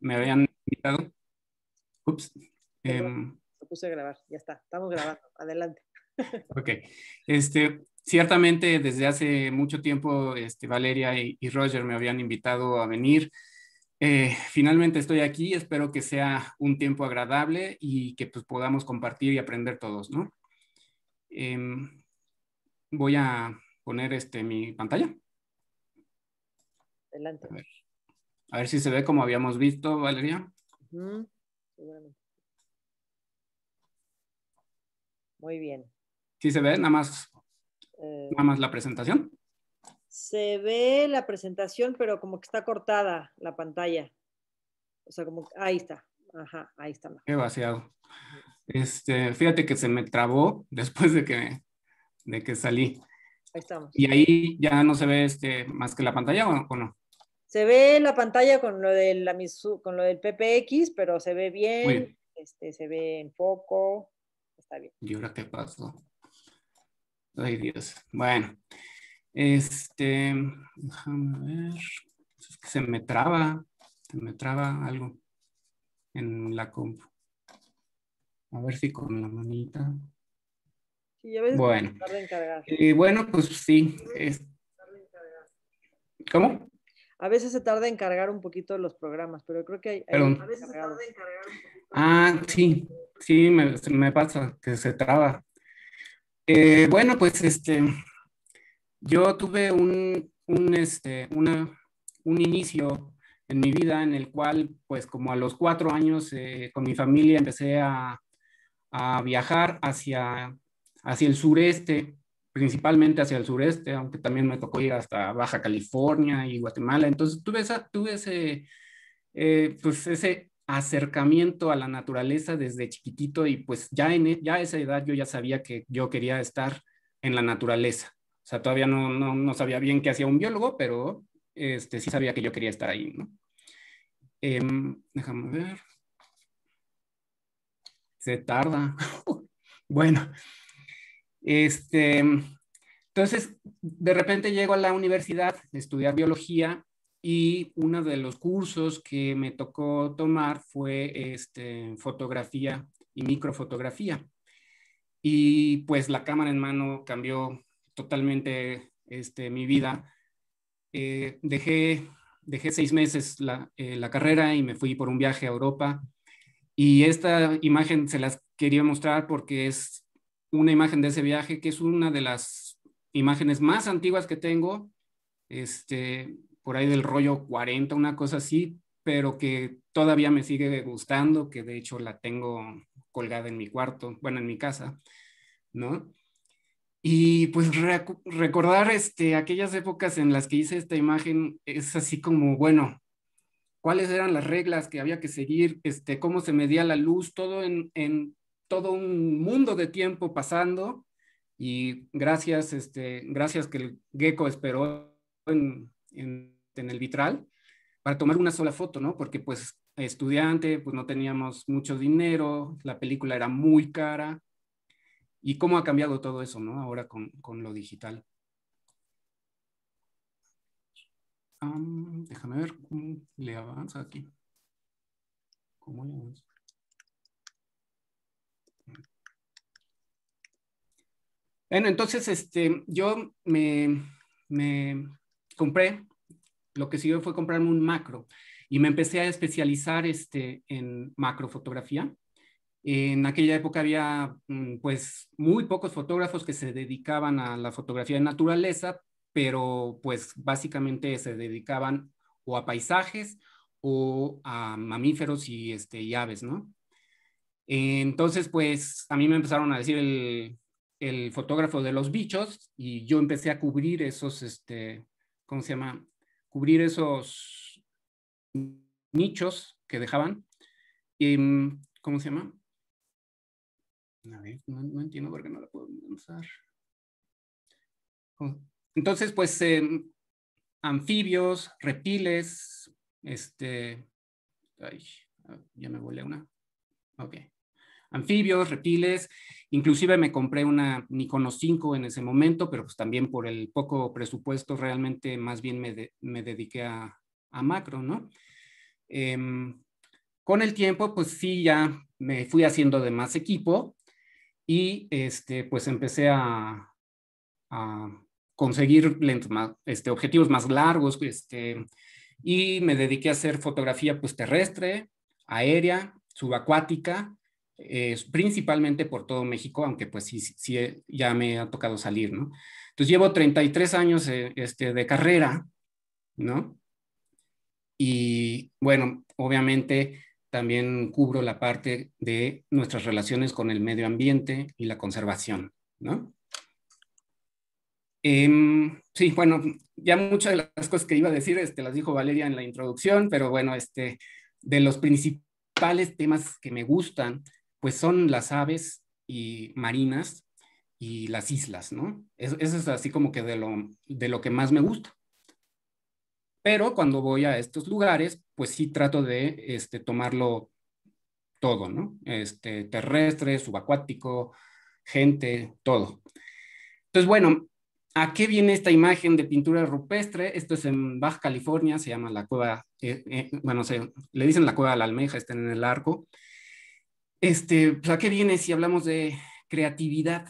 me habían invitado. Ups. Em, lo puse a grabar, ya está, estamos grabando, adelante. Ok. Este, ciertamente desde hace mucho tiempo este, Valeria y, Roger me habían invitado a venir. Eh, finalmente estoy aquí, espero que sea un tiempo agradable y que pues, podamos compartir y aprender todos, ¿no? Em, voy a poner este, mi pantalla. Adelante. A a ver si se ve como habíamos visto, Valeria. Muy bien. ¿Sí se ve nada más, eh, nada más la presentación? Se ve la presentación, pero como que está cortada la pantalla. O sea, como ahí está. Ajá, ahí está. Qué vaciado. Este, fíjate que se me trabó después de que, que salí. Ahí estamos. Y ahí ya no se ve este, más que la pantalla o no. Se ve la pantalla con lo, de la, con lo del PPX, pero se ve bien, Este, se ve en poco, está bien. ¿Y ahora qué pasó? Ay, Dios. Bueno, este, déjame ver, se me traba, se me traba algo en la compu. A ver si con la manita. bueno. Y eh, bueno, pues sí. ¿Cómo? A veces se tarda en cargar un poquito los programas, pero creo que hay... a veces se tarda en cargar un poquito. Ah, sí, sí, me, pasa que se traba. Eh, bueno, pues este, yo tuve un, este, un, inicio en mi vida en el cual, pues como a los cuatro años, eh, con mi familia empecé a, viajar hacia, hacia el sureste principalmente hacia el sureste, aunque también me tocó ir hasta Baja California y Guatemala. Entonces tuve, esa, tuve ese, eh, pues ese acercamiento a la naturaleza desde chiquitito y pues ya, en, e, ya a esa edad yo ya sabía que yo quería estar en la naturaleza. O sea, todavía no, no, sabía bien qué hacía un biólogo, pero este, sí sabía que yo quería estar ahí, ¿no? Em, déjame ver. Se tarda. bueno, este, entonces, de repente llego a la universidad a estudiar biología y uno de los cursos que me tocó tomar fue este, fotografía y microfotografía. Y pues la cámara en mano cambió totalmente este, mi vida. Eh, dejé, dejé seis meses la, eh, la, carrera y me fui por un viaje a Europa. Y esta imagen se las quería mostrar porque es una imagen de ese viaje, que es una de las imágenes más antiguas que tengo, este, por ahí del rollo 40, una cosa así, pero que todavía me sigue gustando, que de hecho la tengo colgada en mi cuarto, bueno, en mi casa, ¿no? Y pues recordar este, aquellas épocas en las que hice esta imagen es así como, bueno, cuáles eran las reglas que había que seguir, este, cómo se medía la luz, todo en todo un mundo de tiempo pasando y gracias, este, gracias que el gecko esperó en, el vitral para tomar una sola foto, ¿no? Porque pues estudiante, pues no teníamos mucho dinero, la película era muy cara. ¿Y cómo ha cambiado todo eso, no? Ahora con, lo digital. déjame ver cómo le avanza aquí. ¿Cómo le avanza? Bueno, entonces este, yo me, compré, lo que siguió fue comprarme un macro y me empecé a especializar este, en macrofotografía. En aquella época había mm, pues muy pocos fotógrafos que se dedicaban a la fotografía de naturaleza, pero pues básicamente se dedicaban o a paisajes o a mamíferos y, este, y aves, ¿no? Entonces pues a mí me empezaron a decir el, el fotógrafo de los bichos y yo empecé a cubrir esos, este, ¿cómo se llama? Cubrir esos nichos que dejaban. Mm, ¿Cómo se llama? A ver, no, entiendo por qué no la puedo lanzar. Oh, entonces, pues, em, anfibios, reptiles, este, ay, ya me volé una. Ok anfibios, reptiles, inclusive me compré una Nikon 5 en ese momento, pero pues también por el poco presupuesto realmente más bien me, me dediqué a, a, macro, ¿no? Em, con el tiempo, pues sí, ya me fui haciendo de más equipo y este, pues empecé a, a conseguir este, objetivos más largos, este, y me dediqué a hacer fotografía pues terrestre, aérea, subacuática, principalmente por todo México, aunque pues sí, eh, ya me ha tocado salir, ¿no? Entonces llevo 33 años eh, este, de carrera, ¿no? Y bueno, obviamente también cubro la parte de nuestras relaciones con el medio ambiente y la conservación, ¿no? Em, sí, bueno, ya muchas de las cosas que iba a decir este, las dijo Valeria en la introducción, pero bueno, este, de los principales temas que me gustan pues son las aves y marinas y las islas, ¿no? Eso, es así como que de lo, de lo que más me gusta. Pero cuando voy a estos lugares, pues sí trato de este, tomarlo todo, ¿no? Este, terrestre, subacuático, gente, todo. Entonces, bueno, ¿a qué viene esta imagen de pintura rupestre? Esto es en Baja California, se llama la cueva, eh, eh, bueno, se, le dicen la cueva de la almeja, está en el arco. Este, pues, ¿a qué viene si hablamos de creatividad?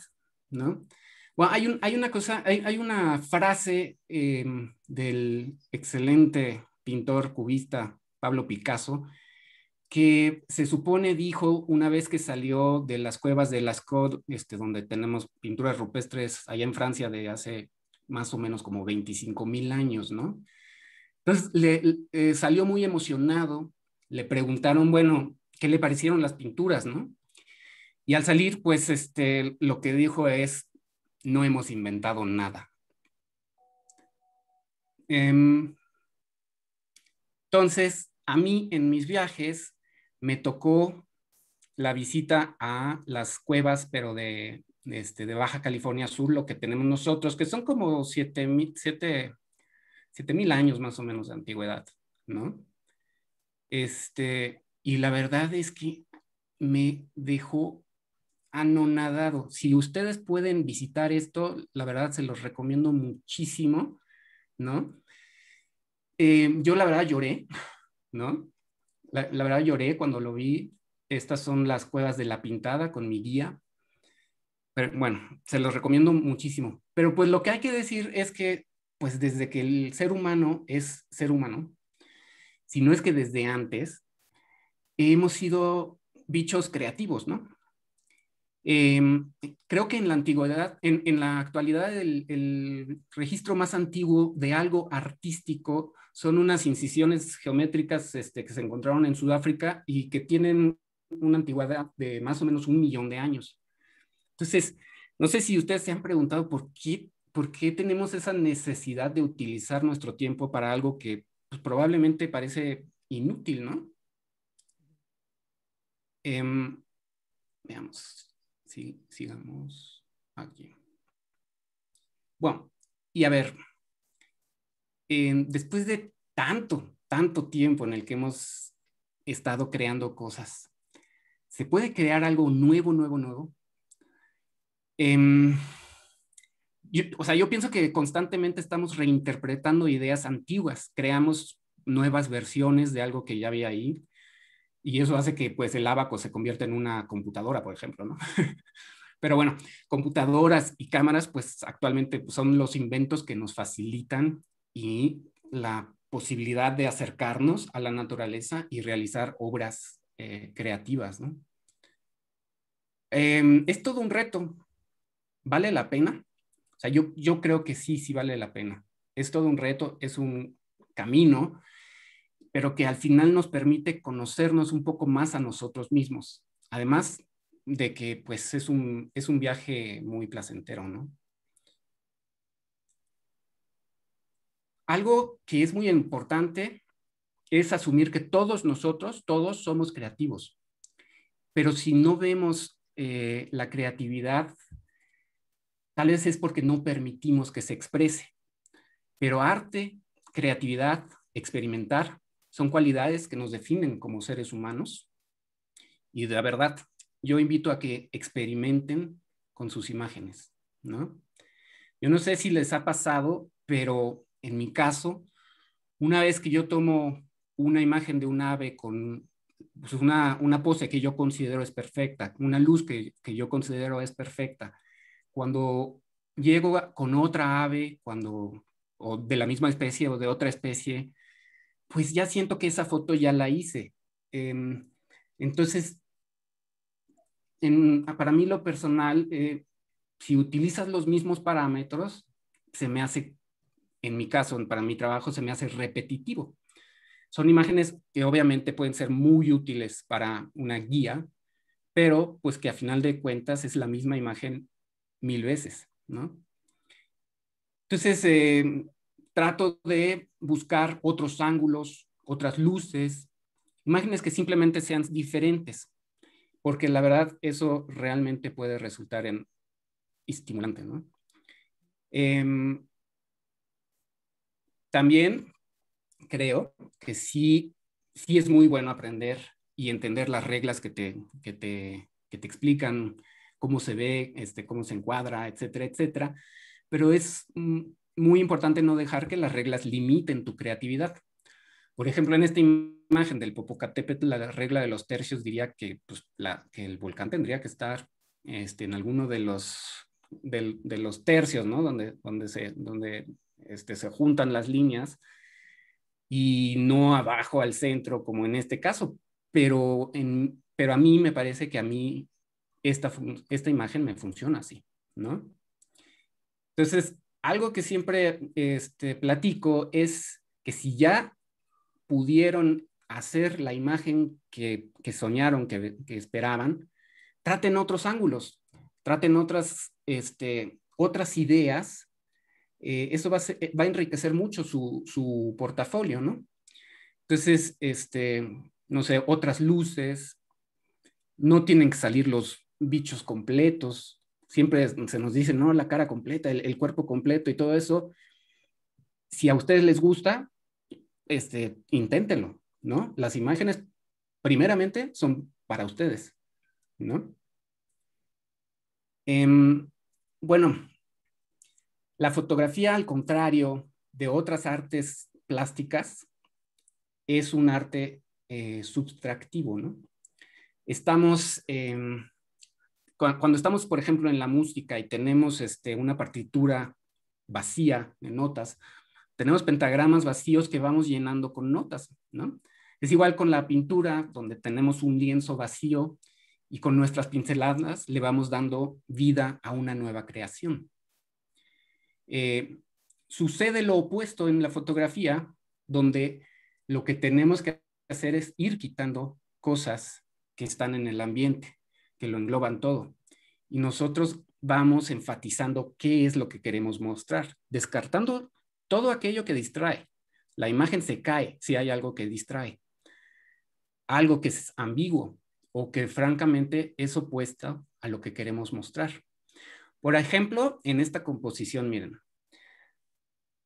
¿No? hay, una cosa, hay, una frase em, del excelente pintor cubista Pablo Picasso, que se supone dijo una vez que salió de las cuevas de Lascaux, este, donde tenemos pinturas rupestres allá en Francia de hace más o menos como 25 mil años, ¿no? Entonces le, eh, salió muy emocionado, le preguntaron, bueno, qué le parecieron las pinturas, ¿no? Y al salir, pues este, lo que dijo es, no hemos inventado nada. Em, entonces, a mí en mis viajes me tocó la visita a las cuevas, pero de, este, de Baja California Sur, lo que tenemos nosotros, que son como 7000 siete, años más o menos de antigüedad, ¿no? Este, y la verdad es que me dejó anonadado. Si ustedes pueden visitar esto, la verdad se los recomiendo muchísimo, ¿no? Eh, yo la verdad lloré, ¿no? La, la, verdad lloré cuando lo vi. Estas son las cuevas de la pintada con mi guía. Pero bueno, se los recomiendo muchísimo. Pero pues lo que hay que decir es que, pues desde que el ser humano es ser humano, si no es que desde antes, hemos sido bichos creativos, ¿no? Em, creo que en la antigüedad, en, la actualidad, el, registro más antiguo de algo artístico son unas incisiones geométricas este, que se encontraron en Sudáfrica y que tienen una antigüedad de más o menos un millón de años. Entonces, no sé si ustedes se han preguntado por qué, por tenemos esa necesidad de utilizar nuestro tiempo para algo que pues, probablemente parece inútil, ¿no? Em, veamos, si sigamos aquí. Bueno, y a ver, em, después de tanto, tanto tiempo en el que hemos estado creando cosas, ¿se puede crear algo nuevo, nuevo, nuevo? Em, o sea, yo pienso que constantemente estamos reinterpretando ideas antiguas, creamos nuevas versiones de algo que ya había ahí, y eso hace que pues el abaco se convierta en una computadora, por ejemplo, Pero bueno, computadoras y cámaras pues actualmente pues, son los inventos que nos facilitan y la posibilidad de acercarnos a la naturaleza y realizar obras eh, creativas, ¿no? Em, es todo un reto. ¿Vale la pena? O sea, yo, yo creo que sí, sí vale la pena. Es todo un reto, es un camino pero que al final nos permite conocernos un poco más a nosotros mismos. Además de que pues es un, viaje muy placentero, Algo que es muy importante es asumir que todos nosotros, todos somos creativos, pero si no vemos eh, la creatividad, tal vez es porque no permitimos que se exprese, pero arte, creatividad, experimentar, son cualidades que nos definen como seres humanos. Y de la verdad, yo invito a que experimenten con sus imágenes, ¿no? Yo no sé si les ha pasado, pero en mi caso, una vez que yo tomo una imagen de un ave con pues, una, pose que yo considero es perfecta, una luz que, yo considero es perfecta, cuando llego con otra ave, cuando o de la misma especie o de otra especie, pues ya siento que esa foto ya la hice. Em, entonces, en, para mí lo personal, eh, si utilizas los mismos parámetros, se me hace, en mi caso, para mi trabajo, se me hace repetitivo. Son imágenes que obviamente pueden ser muy útiles para una guía, pero pues que a final de cuentas es la misma imagen mil veces, ¿no? Entonces, em, trato de buscar otros ángulos, otras luces, imágenes que simplemente sean diferentes, porque la verdad eso realmente puede resultar en estimulante, ¿no? Em, también creo que sí, sí es muy bueno aprender y entender las reglas que te, que te, que te explican cómo se ve, este, cómo se encuadra, etcétera, etcétera. Pero es, mm, muy importante no dejar que las reglas limiten tu creatividad. Por ejemplo, en esta imagen del Popocatépetl, la regla de los tercios diría que, pues, la, que el volcán tendría que estar este, en alguno de los, de, los tercios, ¿no? Donde, donde, se, donde este, se juntan las líneas y no abajo al centro, como en este caso. Pero, en, pero a mí me parece que a mí esta, esta imagen me funciona así, ¿no? Entonces, algo que siempre este, platico es que si ya pudieron hacer la imagen que, soñaron, que, esperaban, traten otros ángulos, traten otras, este, otras ideas. Eh, eso va a, enriquecer mucho su, portafolio, ¿no? Entonces, este, no sé, otras luces, no tienen que salir los bichos completos, siempre se nos dice, no, la cara completa, el, cuerpo completo y todo eso. Si a ustedes les gusta, este, inténtenlo, ¿no? Las imágenes, primeramente, son para ustedes, ¿no? Em, bueno, la fotografía, al contrario de otras artes plásticas, es un arte eh, subtractivo, ¿no? Estamos... Em, cuando estamos, por ejemplo, en la música y tenemos este, una partitura vacía de notas, tenemos pentagramas vacíos que vamos llenando con notas, ¿no? Es igual con la pintura, donde tenemos un lienzo vacío y con nuestras pinceladas le vamos dando vida a una nueva creación. Eh, sucede lo opuesto en la fotografía, donde lo que tenemos que hacer es ir quitando cosas que están en el ambiente que lo engloban todo. Y nosotros vamos enfatizando qué es lo que queremos mostrar, descartando todo aquello que distrae. La imagen se cae si hay algo que distrae, algo que es ambiguo o que francamente es opuesta a lo que queremos mostrar. Por ejemplo, en esta composición, miren,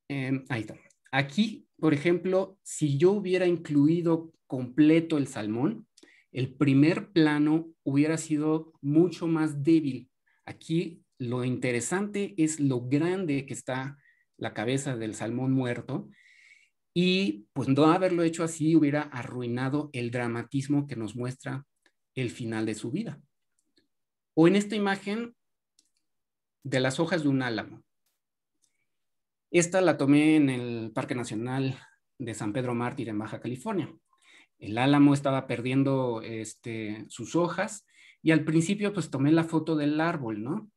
em, ahí está. Aquí, por ejemplo, si yo hubiera incluido completo el salmón, el primer plano hubiera sido mucho más débil. Aquí lo interesante es lo grande que está la cabeza del salmón muerto y pues no haberlo hecho así hubiera arruinado el dramatismo que nos muestra el final de su vida. O en esta imagen de las hojas de un álamo. Esta la tomé en el Parque Nacional de San Pedro Mártir en Baja California el álamo estaba perdiendo este, sus hojas y al principio pues tomé la foto del árbol, ¿no?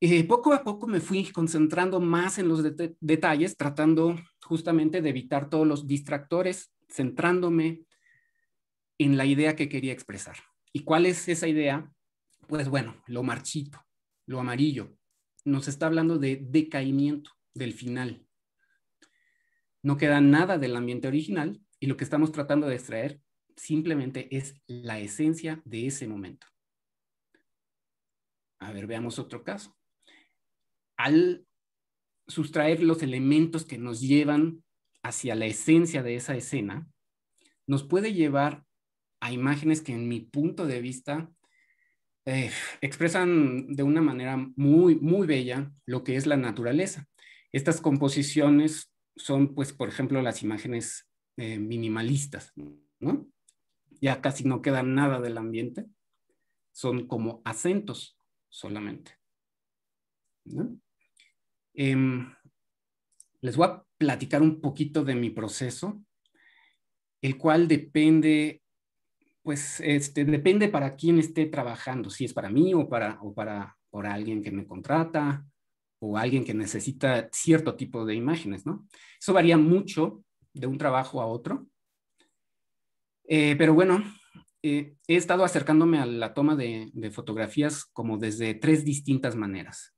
Eh, poco a poco me fui concentrando más en los detalles, tratando justamente de evitar todos los distractores, centrándome en la idea que quería expresar. ¿Y cuál es esa idea? Pues bueno, lo marchito, lo amarillo. Nos está hablando de decaimiento, del final. No queda nada del ambiente original, y lo que estamos tratando de extraer simplemente es la esencia de ese momento. A ver, veamos otro caso. Al sustraer los elementos que nos llevan hacia la esencia de esa escena, nos puede llevar a imágenes que en mi punto de vista eh, expresan de una manera muy, muy bella lo que es la naturaleza. Estas composiciones son, pues, por ejemplo, las imágenes eh, minimalistas, ¿no? Ya casi no queda nada del ambiente, son como acentos solamente. Em, les voy a platicar un poquito de mi proceso, el cual depende, pues, este, depende para quién esté trabajando, si es para mí o para, o para, para alguien que me contrata o alguien que necesita cierto tipo de imágenes, ¿no? Eso varía mucho de un trabajo a otro. Eh, pero bueno, eh, he estado acercándome a la toma de, fotografías como desde tres distintas maneras.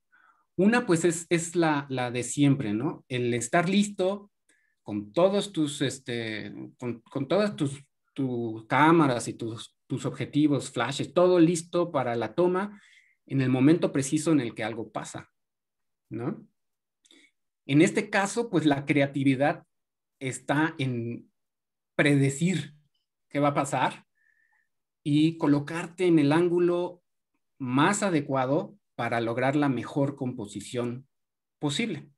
Una pues es, la, de siempre, ¿no? El estar listo con todos tus, este, con, todas tus, cámaras y tus, tus objetivos, flashes, todo listo para la toma en el momento preciso en el que algo pasa, ¿no? En este caso, pues la creatividad está en predecir qué va a pasar y colocarte en el ángulo más adecuado para lograr la mejor composición posible.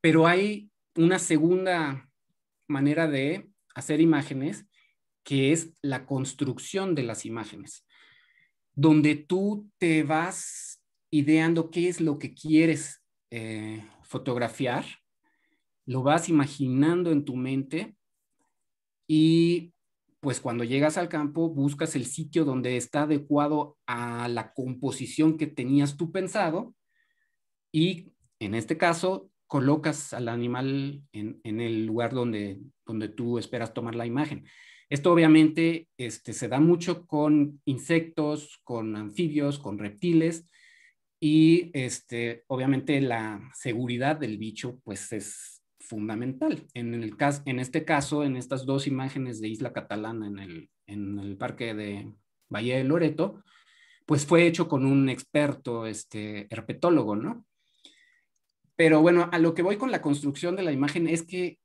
Pero hay una segunda manera de hacer imágenes que es la construcción de las imágenes, donde tú te vas ideando qué es lo que quieres eh, fotografiar lo vas imaginando en tu mente y pues cuando llegas al campo buscas el sitio donde está adecuado a la composición que tenías tú pensado y en este caso colocas al animal en, el lugar donde, donde tú esperas tomar la imagen. Esto obviamente este, se da mucho con insectos, con anfibios, con reptiles y este, obviamente la seguridad del bicho pues es, fundamental. En, el caso, en este caso, en estas dos imágenes de Isla Catalana en el, en el parque de Valle de Loreto, pues fue hecho con un experto este, herpetólogo, ¿no? Pero bueno, a lo que voy con la construcción de la imagen es que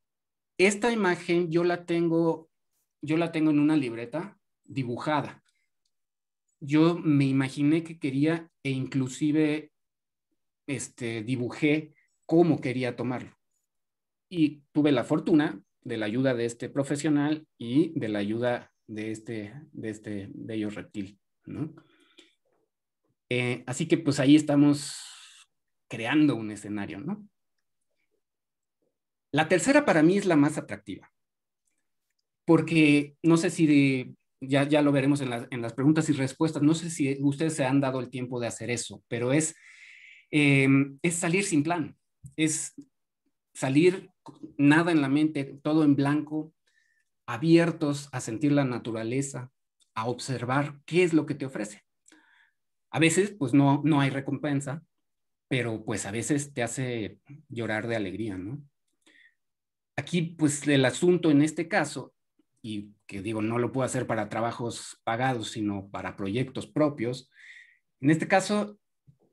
esta imagen yo la tengo, yo la tengo en una libreta dibujada. Yo me imaginé que quería e inclusive este, dibujé cómo quería tomarlo. Y tuve la fortuna de la ayuda de este profesional y de la ayuda de este, de este bello reptil, ¿no? Eh, así que pues ahí estamos creando un escenario, ¿no? La tercera para mí es la más atractiva, porque no sé si ya, lo veremos en, las preguntas y respuestas, no sé si ustedes se han dado el tiempo de hacer eso, pero es, eh, es salir sin plan, es salir nada en la mente, todo en blanco, abiertos a sentir la naturaleza, a observar qué es lo que te ofrece. A veces, pues no, no hay recompensa, pero pues a veces te hace llorar de alegría, ¿no? Aquí, pues el asunto en este caso, y que digo, no lo puedo hacer para trabajos pagados, sino para proyectos propios, en este caso,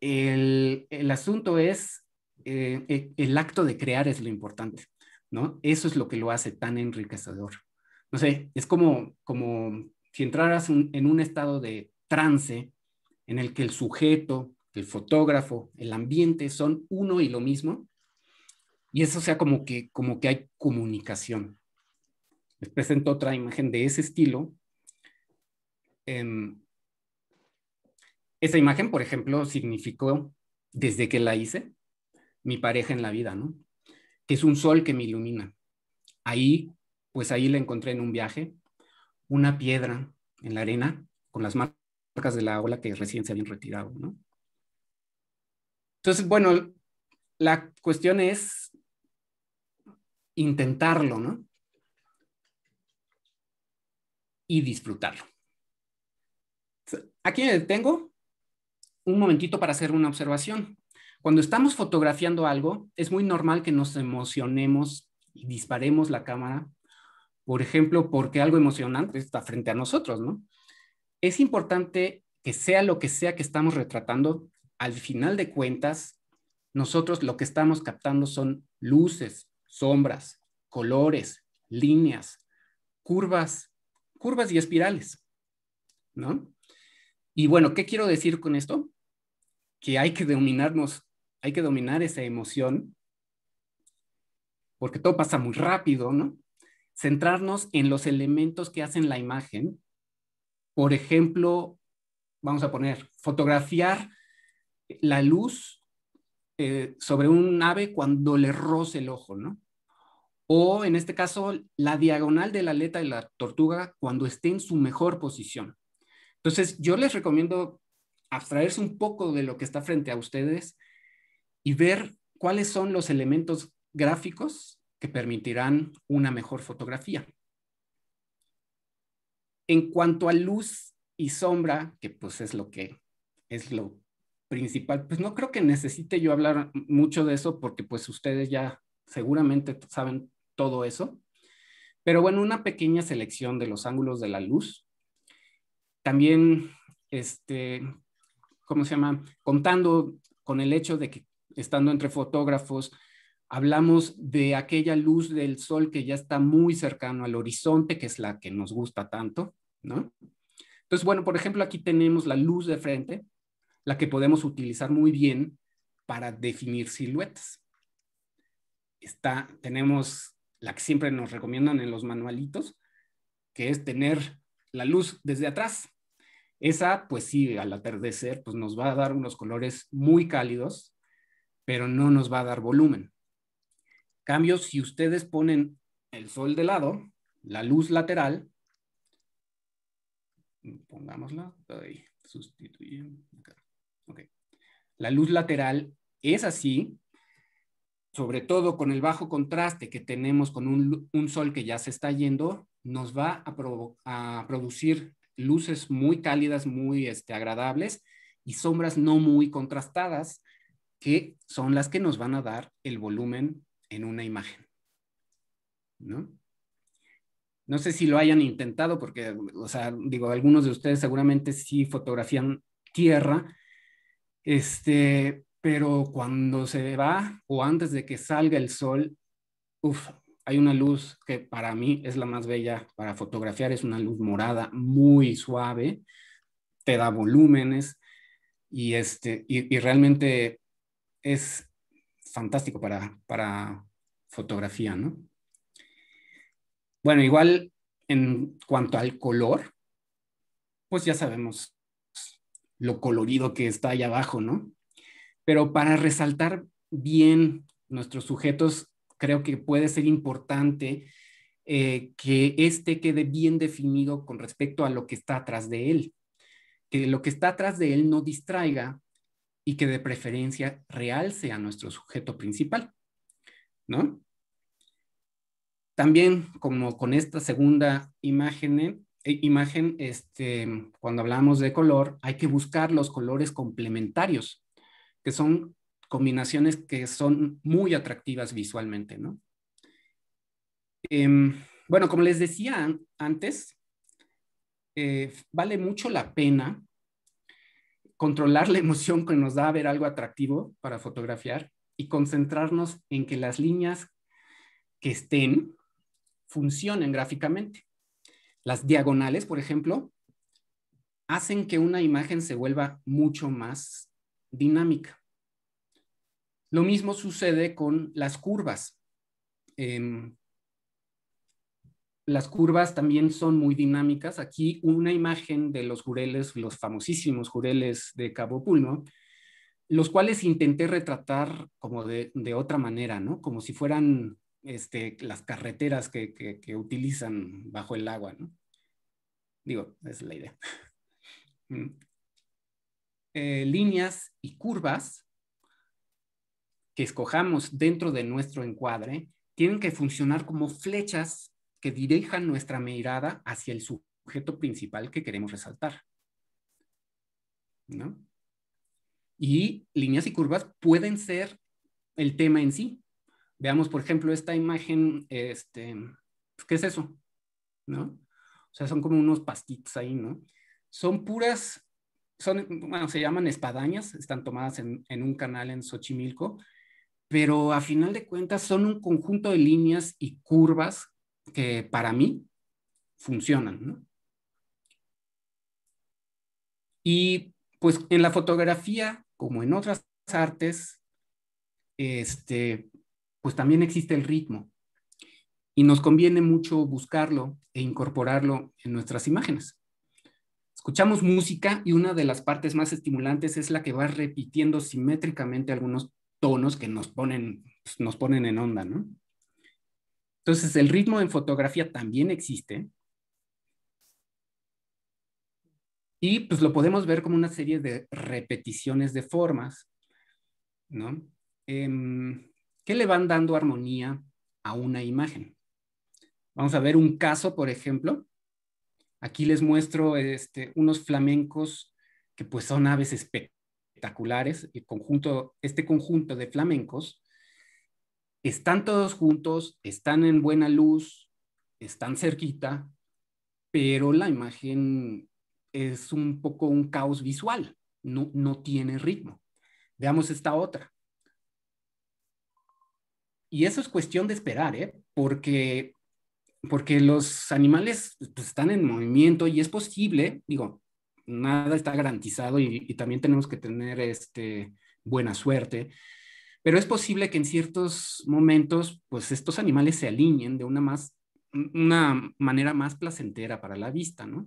el, el asunto es eh, eh, el acto de crear es lo importante, ¿no? Eso es lo que lo hace tan enriquecedor. No sé, es como, como si entraras en un estado de trance en el que el sujeto, el fotógrafo, el ambiente son uno y lo mismo, y eso sea como que, como que hay comunicación. Les presento otra imagen de ese estilo. Em, esa imagen, por ejemplo, significó, desde que la hice, mi pareja en la vida, ¿no? Que es un sol que me ilumina. Ahí, pues ahí la encontré en un viaje, una piedra en la arena con las marcas de la ola que recién se habían retirado, ¿no? Entonces, bueno, la cuestión es intentarlo, ¿no? Y disfrutarlo. Aquí tengo un momentito para hacer una observación. Cuando estamos fotografiando algo, es muy normal que nos emocionemos y disparemos la cámara, por ejemplo, porque algo emocionante está frente a nosotros, ¿no? Es importante que sea lo que sea que estamos retratando, al final de cuentas, nosotros lo que estamos captando son luces, sombras, colores, líneas, curvas, curvas y espirales, ¿no? Y bueno, ¿qué quiero decir con esto? Que hay que dominarnos hay que dominar esa emoción, porque todo pasa muy rápido, ¿no? Centrarnos en los elementos que hacen la imagen. Por ejemplo, vamos a poner, fotografiar la luz eh, sobre un ave cuando le roce el ojo, ¿no? O en este caso, la diagonal de la aleta de la tortuga cuando esté en su mejor posición. Entonces, yo les recomiendo abstraerse un poco de lo que está frente a ustedes y ver cuáles son los elementos gráficos que permitirán una mejor fotografía. En cuanto a luz y sombra, que pues es lo que es lo principal, pues no creo que necesite yo hablar mucho de eso porque pues ustedes ya seguramente saben todo eso. Pero bueno, una pequeña selección de los ángulos de la luz. También, este, ¿cómo se llama? Contando con el hecho de que estando entre fotógrafos, hablamos de aquella luz del sol que ya está muy cercano al horizonte, que es la que nos gusta tanto, ¿no? Entonces, bueno, por ejemplo, aquí tenemos la luz de frente, la que podemos utilizar muy bien para definir siluetas. tenemos la que siempre nos recomiendan en los manualitos, que es tener la luz desde atrás. Esa, pues sí, al atardecer, pues nos va a dar unos colores muy cálidos, pero no nos va a dar volumen. Cambio, si ustedes ponen el sol de lado, la luz lateral, pongámosla, ahí, sustituyendo. La luz lateral es así, sobre todo con el bajo contraste que tenemos con un, sol que ya se está yendo, nos va a, a producir luces muy cálidas, muy este, agradables y sombras no muy contrastadas, que son las que nos van a dar el volumen en una imagen. ¿No? No sé si lo hayan intentado, porque, o sea, digo, algunos de ustedes seguramente sí fotografían tierra, este, pero cuando se va o antes de que salga el sol, hay una luz que para mí es la más bella para fotografiar, es una luz morada muy suave, te da volúmenes y, este, y realmente es fantástico para, fotografía, ¿no? Bueno, igual en cuanto al color, pues ya sabemos lo colorido que está ahí abajo, ¿no? Pero para resaltar bien nuestros sujetos, creo que puede ser importante eh, que este quede bien definido con respecto a lo que está atrás de él. Que lo que está atrás de él no distraiga y que de preferencia realce a nuestro sujeto principal, ¿no? También, como con esta segunda imagen, eh, imagen este, cuando hablamos de color, hay que buscar los colores complementarios, que son combinaciones que son muy atractivas visualmente, ¿no? Em, bueno, como les decía antes, eh, vale mucho la pena controlar la emoción que nos da a ver algo atractivo para fotografiar y concentrarnos en que las líneas que estén funcionen gráficamente. Las diagonales, por ejemplo, hacen que una imagen se vuelva mucho más dinámica. Lo mismo sucede con las curvas. Em, las curvas también son muy dinámicas. Aquí una imagen de los jureles, los famosísimos jureles de Cabo Pulmo, los cuales intenté retratar como de, de otra manera, ¿no? Como si fueran este, las carreteras que, que, utilizan bajo el agua, ¿no? Digo, esa es la idea. Mm. Eh, líneas y curvas que escojamos dentro de nuestro encuadre tienen que funcionar como flechas que dirijan nuestra mirada hacia el sujeto principal que queremos resaltar. ¿No? Y líneas y curvas pueden ser el tema en sí. Veamos, por ejemplo, esta imagen, este, pues, ¿qué es eso? ¿No? O sea, son como unos pastitos ahí, ¿no? Son puras, son, bueno, se llaman espadañas, están tomadas en, en un canal en Xochimilco, pero a final de cuentas son un conjunto de líneas y curvas que para mí funcionan. Y pues en la fotografía, como en otras artes, este, pues también existe el ritmo. Y nos conviene mucho buscarlo e incorporarlo en nuestras imágenes. Escuchamos música y una de las partes más estimulantes es la que va repitiendo simétricamente algunos tonos que nos ponen, pues, nos ponen en onda, ¿no? Entonces, el ritmo en fotografía también existe. Y pues lo podemos ver como una serie de repeticiones de formas, ¿no? Em, ¿Qué le van dando armonía a una imagen? Vamos a ver un caso, por ejemplo. Aquí les muestro este, unos flamencos que pues son aves espectaculares. conjunto, este conjunto de flamencos están todos juntos, están en buena luz, están cerquita, pero la imagen es un poco un caos visual, no, tiene ritmo. Veamos esta otra. Y eso es cuestión de esperar, ¿eh? porque, porque los animales pues, están en movimiento y es posible, digo, nada está garantizado y, también tenemos que tener este, buena suerte, pero es posible que en ciertos momentos, pues estos animales se alineen de una, más, una manera más placentera para la vista, ¿no?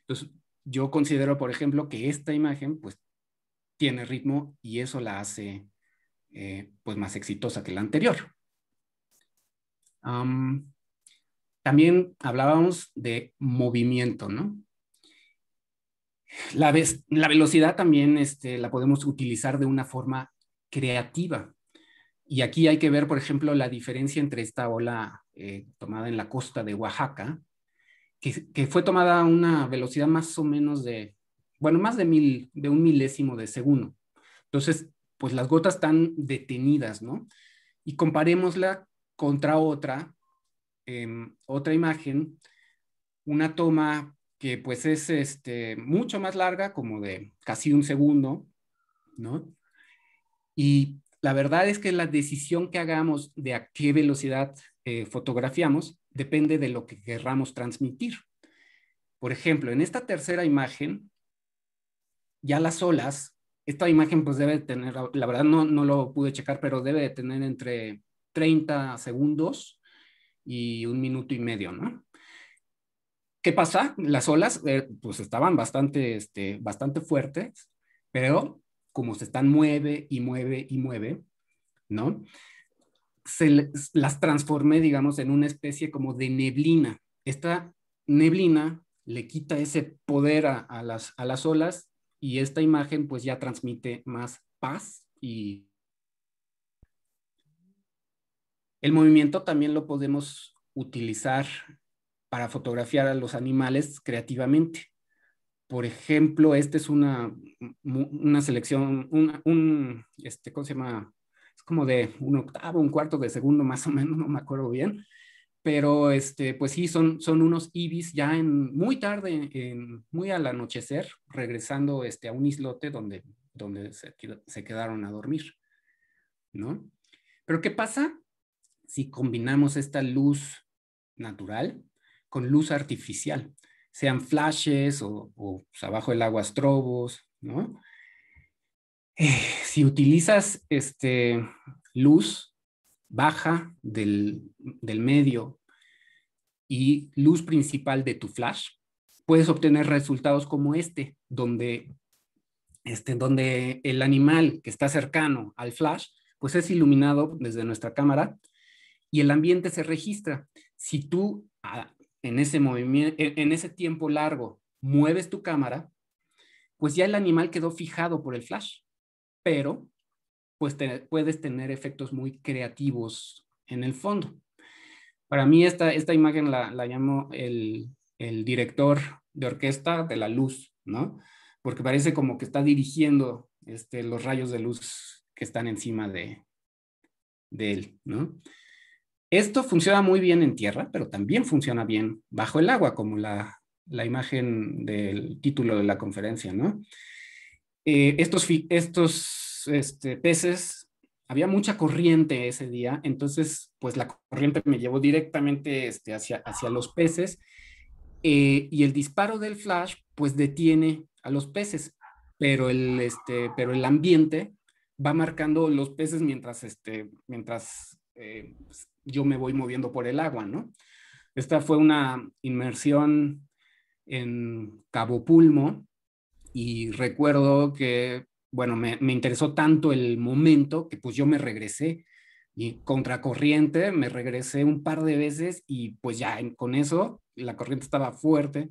Entonces, yo considero, por ejemplo, que esta imagen, pues, tiene ritmo y eso la hace, eh, pues, más exitosa que la anterior. también hablábamos de movimiento, ¿no? La, la velocidad también este, la podemos utilizar de una forma creativa. Y aquí hay que ver, por ejemplo, la diferencia entre esta ola eh, tomada en la costa de Oaxaca, que, fue tomada a una velocidad más o menos de, bueno, más de, mil, de un milésimo de segundo. Entonces, pues las gotas están detenidas, ¿no? Y comparémosla contra otra, eh, otra imagen, una toma que pues es este, mucho más larga, como de casi un segundo, ¿no? Y la verdad es que la decisión que hagamos de a qué velocidad eh, fotografiamos depende de lo que querramos transmitir. Por ejemplo, en esta tercera imagen, ya las olas, esta imagen pues debe tener, la verdad no, no lo pude checar, pero debe de tener entre 30 segundos y un minuto y medio, ¿no? ¿Qué pasa? Las olas eh, pues estaban bastante, este, bastante fuertes, pero como se están mueve y mueve y mueve, ¿no? Se las transforme, digamos, en una especie como de neblina. Esta neblina le quita ese poder a, a, las, a las olas y esta imagen pues ya transmite más paz y... El movimiento también lo podemos utilizar para fotografiar a los animales creativamente por ejemplo, esta es una, mm, selección, un, este, ¿cómo se llama? Es como de un octavo, un cuarto de segundo más o menos, no me acuerdo bien. Pero, este, pues sí, son, son unos ibis ya en, muy tarde, en, muy al anochecer, regresando este, a un islote donde, donde se, se quedaron a dormir, ¿no? Pero, ¿qué pasa si combinamos esta luz natural con luz artificial? sean flashes o, o pues, abajo del agua estrobos, ¿no? Eh, si utilizas este, luz baja del, del medio y luz principal de tu flash, puedes obtener resultados como este, donde, este, donde el animal que está cercano al flash, pues es iluminado desde nuestra cámara y el ambiente se registra. Si tú ah, en ese e-, en ese tiempo largo, mueves tu cámara, pues ya el animal quedó fijado por el flash, pero pues puedes tener efectos muy creativos en el fondo. Para mí esta, imagen la, llamo el, director de orquesta de la luz, ¿no? Porque parece como que está dirigiendo este, los rayos de luz que están encima de, de él, ¿no? Esto funciona muy bien en tierra, pero también funciona bien bajo el agua, como la, imagen del título de la conferencia, ¿no? Eh, estos este, peces, había mucha corriente ese día, entonces pues la corriente me llevó directamente este, hacia, hacia los peces eh, y el disparo del flash pues detiene a los peces, pero el, este, pero el ambiente va marcando los peces mientras, este, mientras eh, yo me voy moviendo por el agua, ¿no? Esta fue una inmersión en Cabo Pulmo y recuerdo que, bueno, me, interesó tanto el momento que pues yo me regresé y contracorriente, me regresé un par de veces y pues ya con eso, la corriente estaba fuerte,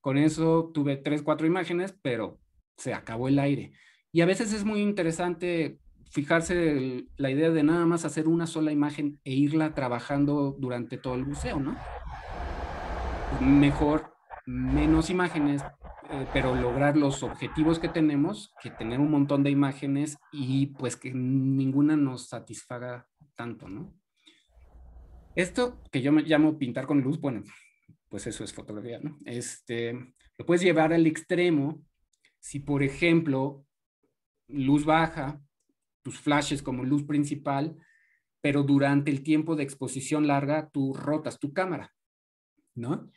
con eso tuve tres, cuatro imágenes, pero se acabó el aire. Y a veces es muy interesante fijarse la idea de nada más hacer una sola imagen e irla trabajando durante todo el buceo, ¿no? Mejor, menos imágenes, eh, pero lograr los objetivos que tenemos que tener un montón de imágenes y pues que ninguna nos satisfaga tanto, ¿no? Esto que yo me llamo pintar con luz, bueno, pues eso es fotografía, ¿no? Este, lo puedes llevar al extremo si, por ejemplo, luz baja, tus flashes como luz principal, pero durante el tiempo de exposición larga tú rotas tu cámara, ¿no?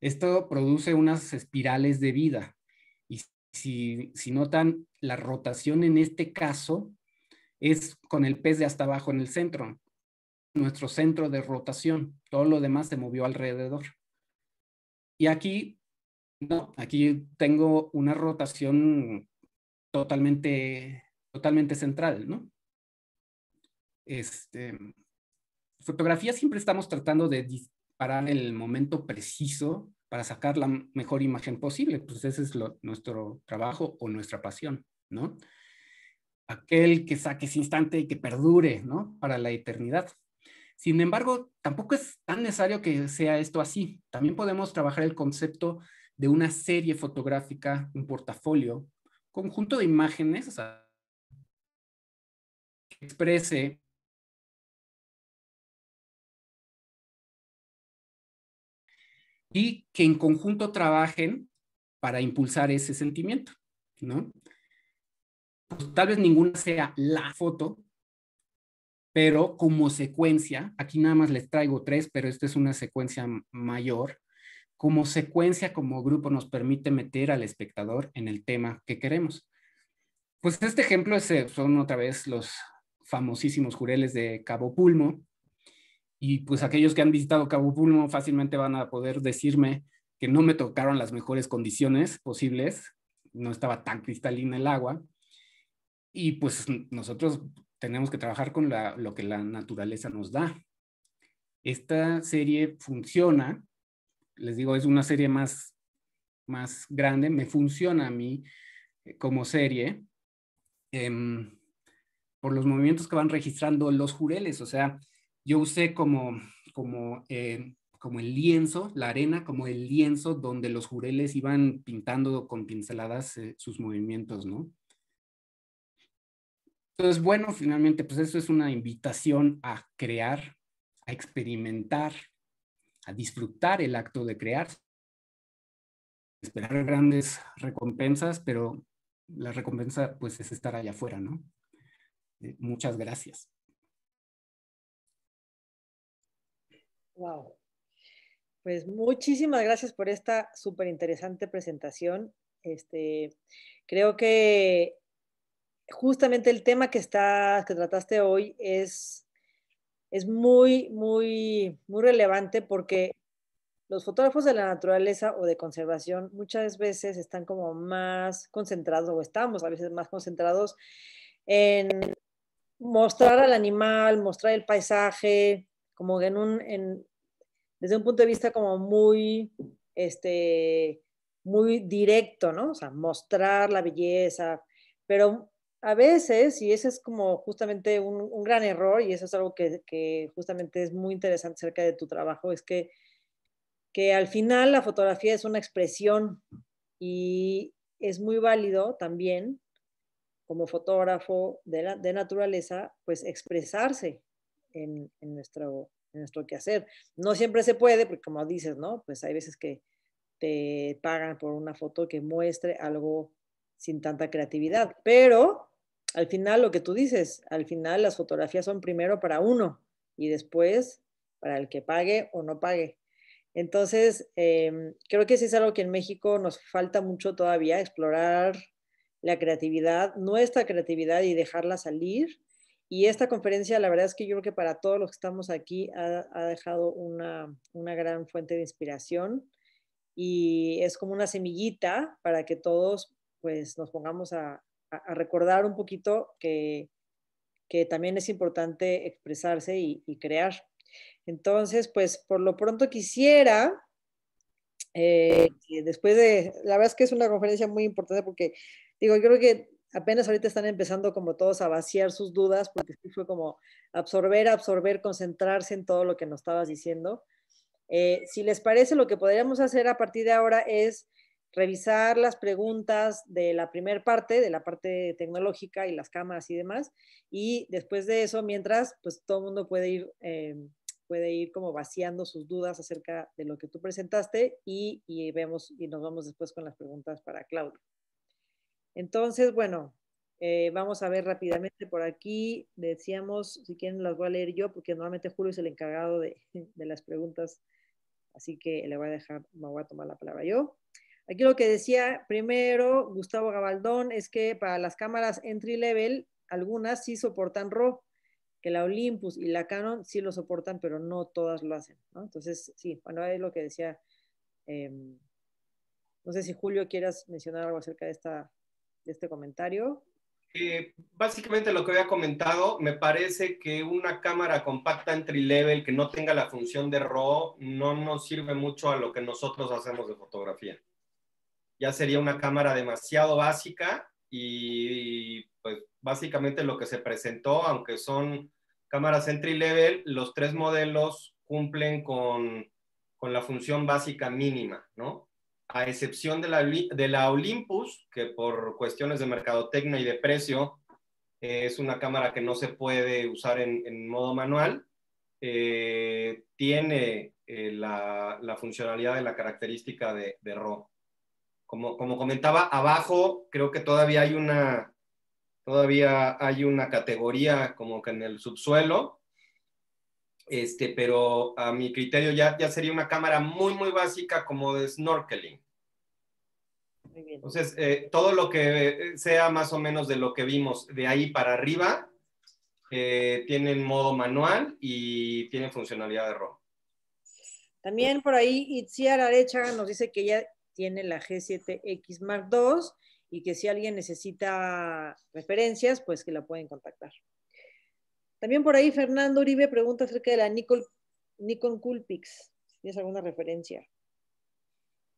Esto produce unas espirales de vida. Y si, si notan, la rotación en este caso es con el pez de hasta abajo en el centro, nuestro centro de rotación. Todo lo demás se movió alrededor. Y aquí, no, aquí tengo una rotación totalmente totalmente central, ¿no? Este, fotografía siempre estamos tratando de disparar el momento preciso para sacar la mejor imagen posible, pues ese es lo, nuestro trabajo o nuestra pasión, ¿no? Aquel que saque ese instante y que perdure, ¿no? Para la eternidad. Sin embargo, tampoco es tan necesario que sea esto así. También podemos trabajar el concepto de una serie fotográfica, un portafolio, conjunto de imágenes, o sea, exprese y que en conjunto trabajen para impulsar ese sentimiento, ¿no? Pues, tal vez ninguna sea la foto, pero como secuencia, aquí nada más les traigo tres, pero esta es una secuencia mayor, como secuencia, como grupo nos permite meter al espectador en el tema que queremos. Pues este ejemplo son otra vez los famosísimos jureles de Cabo Pulmo. Y pues aquellos que han visitado Cabo Pulmo fácilmente van a poder decirme que no me tocaron las mejores condiciones posibles, no estaba tan cristalina el agua. Y pues nosotros tenemos que trabajar con lo que la naturaleza nos da. Esta serie funciona, les digo, es una serie más, más grande, me funciona a mí como serie. Em, por los movimientos que van registrando los jureles. O sea, yo usé como, como, eh, como el lienzo, la arena, como el lienzo donde los jureles iban pintando con pinceladas eh, sus movimientos, ¿no? Entonces, bueno, finalmente, pues eso es una invitación a crear, a experimentar, a disfrutar el acto de crear, esperar grandes recompensas, pero la recompensa pues es estar allá afuera, ¿no? Eh, muchas gracias. Wow. Pues muchísimas gracias por esta súper interesante presentación. Este, creo que justamente el tema que, está, que trataste hoy es, es muy, muy, muy relevante porque los fotógrafos de la naturaleza o de conservación muchas veces están como más concentrados o estamos a veces más concentrados en mostrar al animal, mostrar el paisaje, como en un, desde un punto de vista como muy, este, muy directo, ¿no? O mostrar la belleza, pero a veces, y ese es como justamente un, gran error, y eso es algo que, justamente es muy interesante acerca de tu trabajo, es que, que al final la fotografía es una expresión y es muy válido también como fotógrafo de, naturaleza, pues expresarse en, nuestro, en nuestro quehacer. No siempre se puede, porque como dices, ¿no? Pues hay veces que te pagan por una foto que muestre algo sin tanta creatividad, pero al final lo que tú dices, al final las fotografías son primero para uno y después para el que pague o no pague. Entonces, em, creo que sí es algo que en México nos falta mucho todavía explorar la creatividad, nuestra creatividad y dejarla salir. Y esta conferencia, la verdad es que yo creo que para todos los que estamos aquí ha, dejado una, gran fuente de inspiración y es como una semillita para que todos pues nos pongamos a, recordar un poquito que, también es importante expresarse y, crear. Entonces, pues por lo pronto quisiera, eh, después de, la verdad es que es una conferencia muy importante porque digo, yo creo que apenas ahorita están empezando como todos a vaciar sus dudas, porque fue como absorber, absorber, concentrarse en todo lo que nos estabas diciendo. Eh, si les parece, lo que podríamos hacer a partir de ahora es revisar las preguntas de la primera parte, de la parte tecnológica y las cámaras y demás, y después de eso, mientras, pues todo el mundo puede ir, eh, puede ir como vaciando sus dudas acerca de lo que tú presentaste y, vemos y nos vamos después con las preguntas para Claudio. Entonces, bueno, eh, vamos a ver rápidamente por aquí. Decíamos, si quieren las voy a leer yo, porque normalmente Julio es el encargado de, las preguntas, así que le voy a dejar, me voy a tomar la palabra yo. Aquí lo que decía primero Gustavo Gabaldón es que para las cámaras entry level, algunas sí soportan RAW, que la Olympus y la Canon sí lo soportan, pero no todas lo hacen. ¿no? Entonces, sí, bueno, es lo que decía. Em, no sé si Julio quieras mencionar algo acerca de esta de este comentario? Eh, básicamente lo que había comentado, me parece que una cámara compacta entry level que no tenga la función de RAW no nos sirve mucho a lo que nosotros hacemos de fotografía. Ya sería una cámara demasiado básica y, pues básicamente lo que se presentó, aunque son cámaras entry level, los tres modelos cumplen con la función básica mínima, ¿no? a excepción de la, Olympus, que por cuestiones de mercadotecnia y de precio eh, es una cámara que no se puede usar en, modo manual, eh, tiene eh, la, funcionalidad y la característica de, de RAW. Como, como, comentaba, abajo creo que todavía hay una, todavía hay una categoría como que en el subsuelo, este, pero a mi criterio ya, sería una cámara muy, muy básica como de snorkeling. Entonces, eh, todo lo que eh, sea más o menos de lo que vimos de ahí para arriba, eh, tiene tienen modo manual y tiene funcionalidad de ROM. También por ahí Itziar Arechaga nos dice que ya tiene la G7X Mark II y que si alguien necesita referencias, pues que la pueden contactar. También por ahí Fernando Uribe pregunta acerca de la Nikon, Nikon Coolpix. ¿Tienes alguna referencia?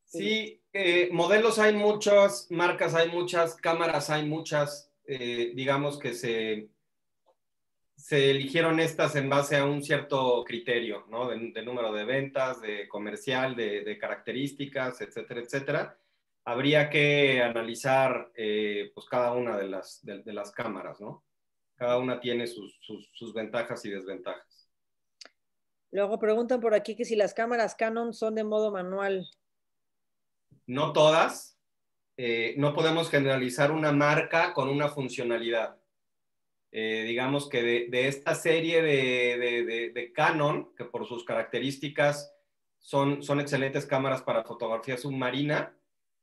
Sí, eh, modelos hay muchos, marcas hay muchas, cámaras hay muchas, eh, digamos que se, se eligieron estas en base a un cierto criterio, ¿no? De, número de ventas, de comercial, de, características, etcétera, etcétera. Habría que analizar eh, pues cada una de las, de, las cámaras, ¿no? cada una tiene sus, ventajas y desventajas. Luego preguntan por aquí que si las cámaras Canon son de modo manual. No todas. Eh, no podemos generalizar una marca con una funcionalidad. Eh, digamos que de, esta serie de, Canon, que por sus características son, son excelentes cámaras para fotografía submarina,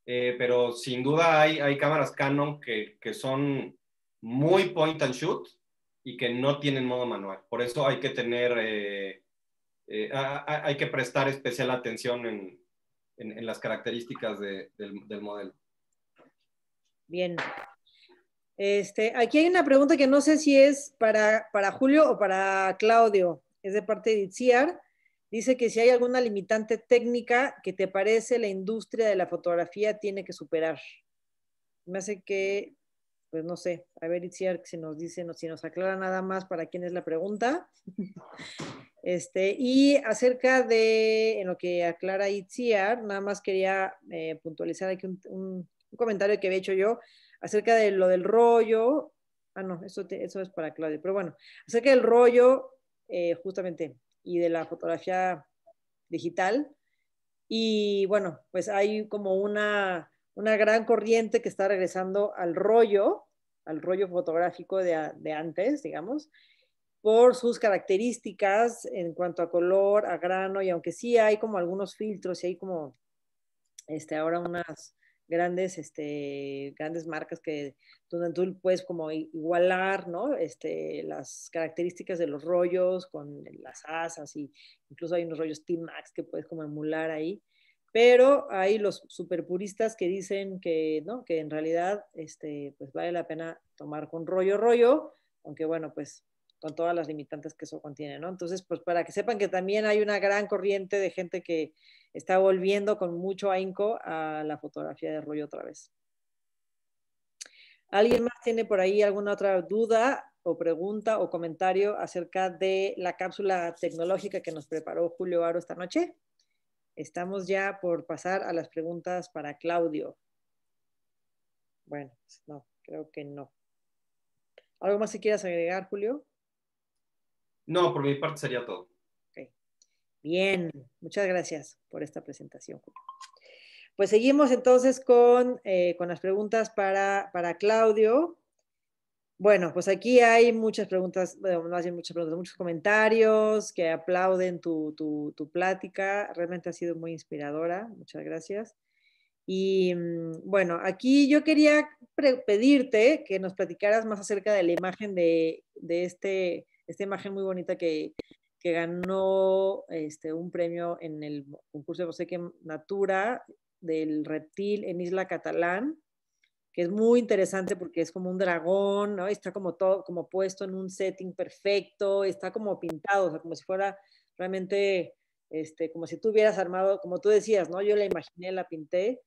eh, pero sin duda hay, hay cámaras Canon que, que, son muy point and shoot y que no tienen modo manual. Por eso hay que tener, eh, eh, hay que prestar especial atención en, en, las características del, modelo. Bien. Este, aquí hay una pregunta que no sé si es para, para Julio o para Claudio. Es de parte de Itziar. Dice que si hay alguna limitante técnica que te parece la industria de la fotografía tiene que superar. Me hace que pues no sé, a ver Itziar si nos dice, si nos aclara nada más para quién es la pregunta. Este, y acerca de en lo que aclara Itziar, nada más quería eh, puntualizar aquí un, comentario que había hecho yo acerca de lo del rollo. Ah, no, eso, es para Claudia. pero bueno, acerca del rollo, eh, justamente, y de la fotografía digital. Y bueno, pues hay como una una gran corriente que está regresando al rollo, al rollo fotográfico de, antes, digamos, por sus características en cuanto a color, a grano, y aunque sí hay como algunos filtros y hay como este, ahora unas grandes, este, grandes marcas que donde tú puedes como igualar, ¿no? Este, las características de los rollos con las asas y incluso hay unos rollos T-Max que puedes como emular ahí pero hay los superpuristas que dicen que, ¿no? que en realidad este, pues vale la pena tomar con rollo rollo, aunque bueno, pues con todas las limitantes que eso contiene, ¿no? Entonces, pues para que sepan que también hay una gran corriente de gente que está volviendo con mucho ahínco a la fotografía de rollo otra vez. ¿Alguien más tiene por ahí alguna otra duda o pregunta o comentario acerca de la cápsula tecnológica que nos preparó Julio Aro esta noche? Estamos ya por pasar a las preguntas para Claudio. Bueno, pues, no, creo que no. ¿Algo más que quieras agregar, Julio? No, por mi parte sería todo. Bien, muchas gracias por esta presentación, Julio. Pues seguimos entonces con, eh, las preguntas para, para Claudio. Bueno, pues aquí hay muchas preguntas, no hay muchas preguntas, muchos comentarios que aplauden tu, plática. Realmente ha sido muy inspiradora. Muchas gracias. Y mm, bueno, aquí yo quería pedirte que nos platicaras más acerca de la imagen de, este, esta imagen muy bonita que, ganó este, un premio en el concurso de Boseque Natura del reptil en Isla Catalán que es muy interesante porque es como un dragón, ¿no? está como todo, como puesto en un setting perfecto, está como pintado, o sea, como si fuera realmente, este, como si tú hubieras armado, como tú decías, ¿no? Yo la imaginé, la pinté.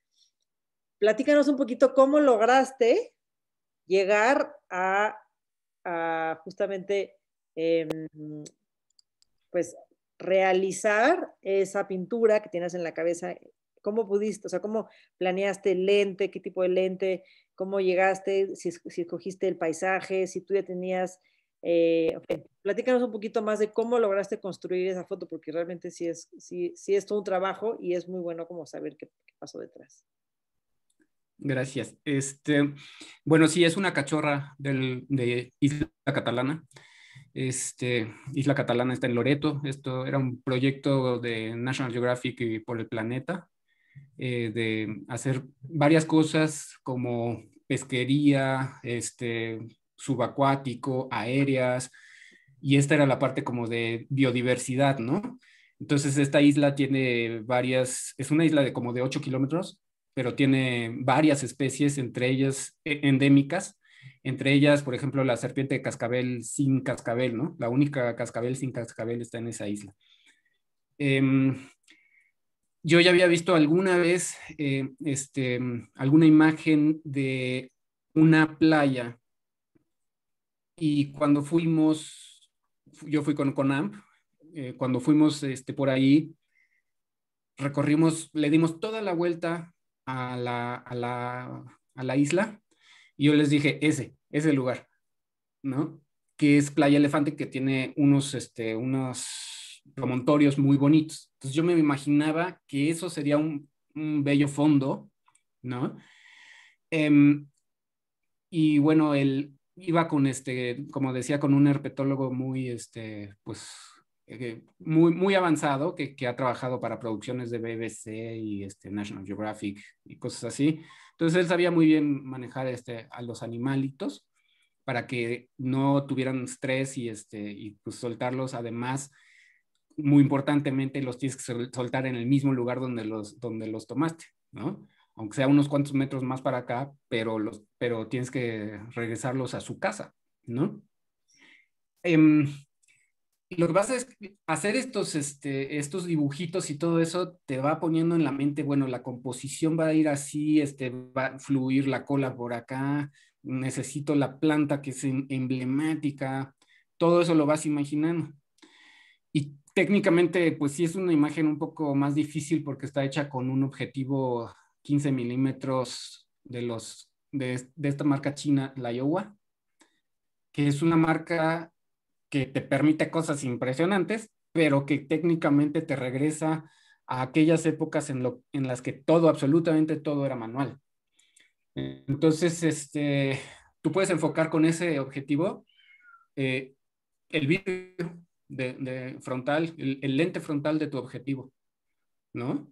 Platícanos un poquito cómo lograste llegar a, justamente, em, pues, realizar esa pintura que tienes en la cabeza ¿Cómo pudiste? O sea, ¿cómo planeaste el lente? ¿Qué tipo de lente? ¿Cómo llegaste? Si, escogiste el paisaje, si tú ya tenías... Eh, Platícanos un poquito más de cómo lograste construir esa foto, porque realmente sí es, sí, es todo un trabajo y es muy bueno como saber qué, pasó detrás. Gracias. Este, bueno, sí, es una cachorra de Isla Catalana. Este, Isla Catalana está en Loreto. Esto era un proyecto de National Geographic y por el planeta. Eh, de hacer varias cosas como pesquería, este, subacuático, aéreas, y esta era la parte como de biodiversidad, ¿no? Entonces esta isla tiene varias, es una isla de como de 8 kilómetros, pero tiene varias especies, entre ellas e-, endémicas, entre ellas, por ejemplo, la serpiente de cascabel sin cascabel, ¿no? La única cascabel sin cascabel está en esa isla. Em, yo ya había visto alguna vez eh, este, mm, alguna imagen de una playa y cuando fuimos, yo fui con Conam, eh, cuando fuimos este, por ahí, recorrimos, le dimos toda la vuelta a la, a la, a la isla y yo les dije, ese, ese lugar, ¿no? Que es Playa Elefante, que tiene unos, este, unos promontorios muy bonitos. Entonces yo me imaginaba que eso sería un, bello fondo, ¿no? Em, y bueno, él iba con este, como decía, con un herpetólogo muy, este, pues, eh, muy, muy avanzado, que, que, ha trabajado para producciones de BBC y este, National Geographic y cosas así. Entonces él sabía muy bien manejar este, a los animalitos para que no tuvieran estrés y, este, y pues, soltarlos además muy importantemente los tienes que soltar en el mismo lugar donde los, donde los tomaste, ¿no? Aunque sea unos cuantos metros más para acá, pero, los, pero tienes que regresarlos a su casa, ¿no? Em, lo que vas a hacer estos, este, estos dibujitos y todo eso te va poniendo en la mente, bueno, la composición va a ir así, este, va a fluir la cola por acá, necesito la planta que es emblemática, todo eso lo vas imaginando. Y Técnicamente, pues sí es una imagen un poco más difícil porque está hecha con un objetivo 15 milímetros de, los, de, esta marca china, la Iowa, que es una marca que te permite cosas impresionantes, pero que técnicamente te regresa a aquellas épocas en, en las que todo, absolutamente todo era manual. Entonces, este, tú puedes enfocar con ese objetivo eh, el vídeo de, frontal, el, lente frontal de tu objetivo, ¿no?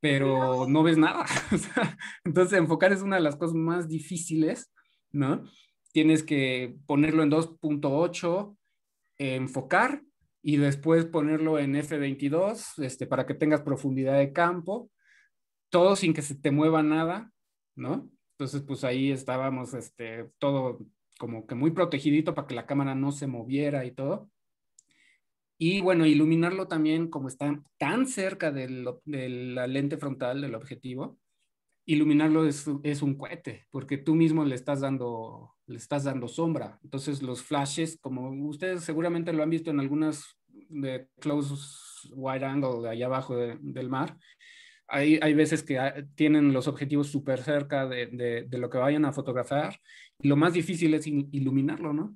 Pero no ves nada. Entonces, enfocar es una de las cosas más difíciles, ¿no? Tienes que ponerlo en 2.8, enfocar y después ponerlo en F22 este, para que tengas profundidad de campo, todo sin que se te mueva nada, ¿no? Entonces, pues ahí estábamos este, todo como que muy protegidito para que la cámara no se moviera y todo. Y bueno, iluminarlo también, como está tan cerca de la lente frontal del objetivo, iluminarlo es, un cohete, porque tú mismo le estás dando, le estás dando sombra. Entonces los flashes, como ustedes seguramente lo han visto en algunas de close wide angle de allá abajo del mar, hay, hay, veces que ah, tienen los objetivos súper cerca de, lo que vayan a fotografiar. lo más difícil es iluminarlo, ¿no?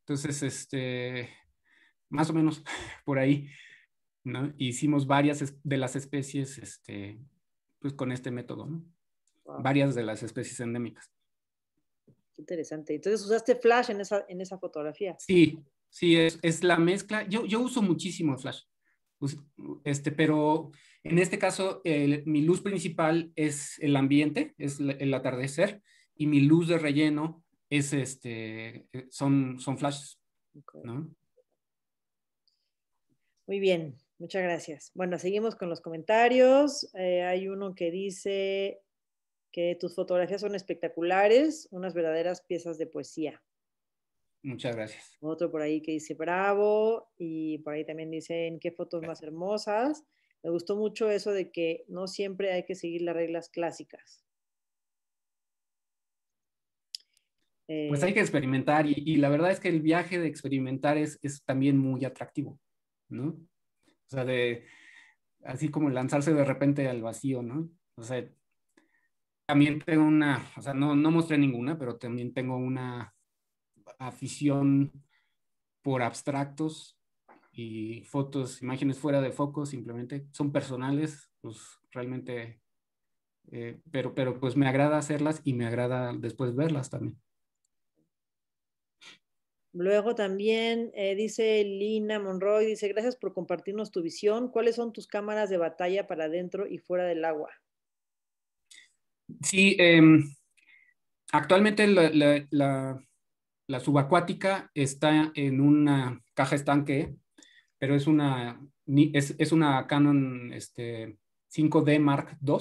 Entonces, este, más o menos por ahí, ¿no? Hicimos varias de las especies, este, pues con este método, ¿no? Varias de las especies endémicas. Qué interesante. Entonces usaste flash en esa, en esa fotografía. Sí, sí, es, es la mezcla. Yo, yo uso muchísimo flash, este, pero en este caso mi luz principal es el ambiente, es el atardecer, y mi luz de relleno es este, son, son flashes. Muy bien, muchas gracias. Bueno, seguimos con los comentarios. Eh, hay uno que dice que tus fotografías son espectaculares, unas verdaderas piezas de poesía. Muchas gracias. Otro por ahí que dice bravo y por ahí también dicen qué fotos más hermosas. Me gustó mucho eso de que no siempre hay que seguir las reglas clásicas. pues eh, hay que experimentar y, y, la verdad es que el viaje de experimentar es, es también muy atractivo. ¿no? O sea, de así como lanzarse de repente al vacío, ¿no? O sea, también tengo una, o sea, no, no mostré ninguna, pero también tengo una afición por abstractos y fotos, imágenes fuera de foco, simplemente son personales, pues realmente, eh, pero, pero pues me agrada hacerlas y me agrada después verlas también. Luego también eh, dice Lina Monroy, dice, gracias por compartirnos tu visión. ¿Cuáles son tus cámaras de batalla para dentro y fuera del agua? Sí, em, actualmente la, subacuática está en una caja estanque, pero es una, es, una Canon 5D este, Mark II.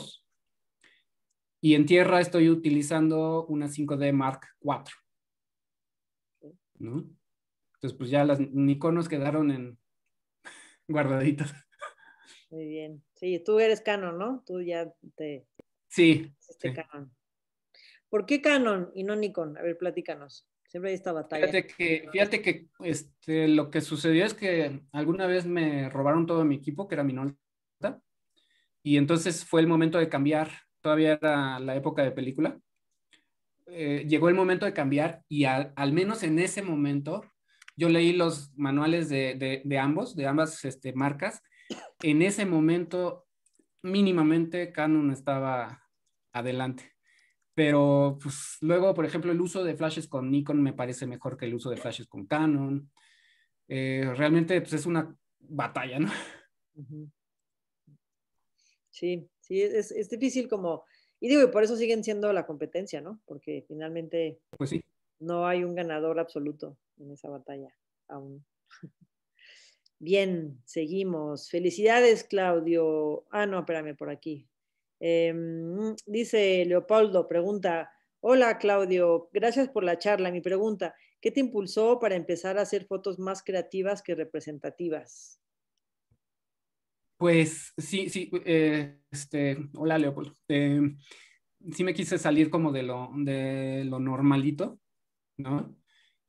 Y en tierra estoy utilizando una 5D Mark IV ¿no? Entonces, pues ya las nos quedaron en guardaditas. Muy bien. Sí, tú eres canon, ¿no? Tú ya te... Sí. Canon. ¿Por qué Canon y no Nikon? A ver, platícanos. Siempre hay esta batalla. Fíjate que, fíjate que este, lo que sucedió es que alguna vez me robaron todo mi equipo, que era mi nota, y entonces fue el momento de cambiar. Todavía era la época de película. Eh, llegó el momento de cambiar y al, menos en ese momento yo leí los manuales de, de, ambos, de ambas este, marcas. En ese momento mínimamente Canon estaba adelante. Pero pues, luego, por ejemplo, el uso de flashes con Nikon me parece mejor que el uso de flashes con Canon. Eh, realmente pues, es una batalla, ¿no? Sí, sí, es, es difícil como y digo, y por eso siguen siendo la competencia, ¿no? Porque finalmente pues no hay un ganador absoluto en esa batalla aún. Bien, seguimos. Felicidades, Claudio. Ah, no, espérame por aquí. Em, dice Leopoldo, pregunta, hola Claudio, gracias por la charla. Mi pregunta, ¿qué te impulsó para empezar a hacer fotos más creativas que representativas? Pues sí, sí, eh, este, hola Leopoldo. Em, sí me quise salir como de lo, de lo normalito, ¿no?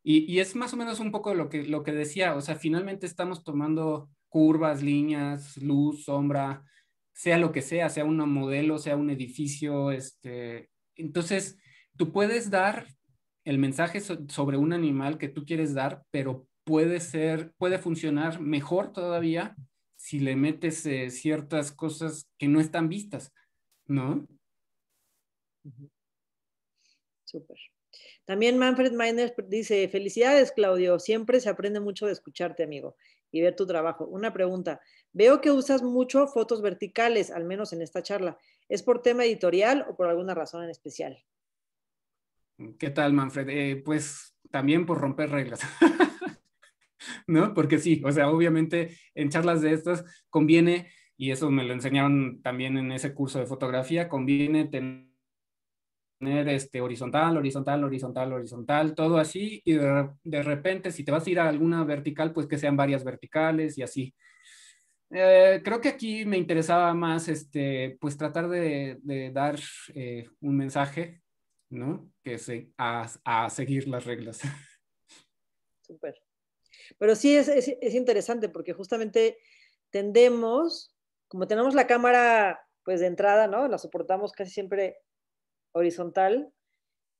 Y, y, es más o menos un poco lo que, lo que decía, o sea, finalmente estamos tomando curvas, líneas, luz, sombra, sea lo que sea, sea un modelo, sea un edificio, este, entonces tú puedes dar el mensaje sobre un animal que tú quieres dar, pero puede ser, puede funcionar mejor todavía si le metes eh, ciertas cosas que no están vistas, ¿no? Súper. También Manfred Miners dice, felicidades Claudio, siempre se aprende mucho de escucharte, amigo, y ver tu trabajo. Una pregunta, veo que usas mucho fotos verticales, al menos en esta charla. ¿Es por tema editorial o por alguna razón en especial? ¿Qué tal, Manfred? Eh, pues también por romper reglas. ¿no? Porque sí, o sea, obviamente en charlas de estas conviene, y eso me lo enseñaron también en ese curso de fotografía, conviene tener este horizontal, horizontal, horizontal, horizontal, todo así, y de, repente si te vas a ir a alguna vertical, pues que sean varias verticales y así. Eh, creo que aquí me interesaba más, este, pues tratar de, dar eh, un mensaje, ¿no? Que se, a, a seguir las reglas. Súper. Pero sí es, interesante porque justamente tendemos, como tenemos la cámara pues de entrada, ¿no? La soportamos casi siempre horizontal,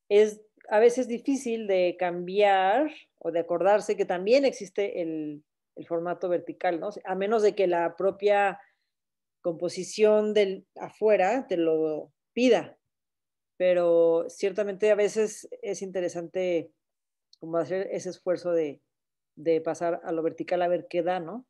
es a veces difícil de cambiar o de acordarse que también existe el, formato vertical, ¿no? A menos de que la propia composición del afuera te lo pida. Pero ciertamente a veces es interesante como hacer ese esfuerzo de, de pasar a lo vertical a ver qué da, ¿no?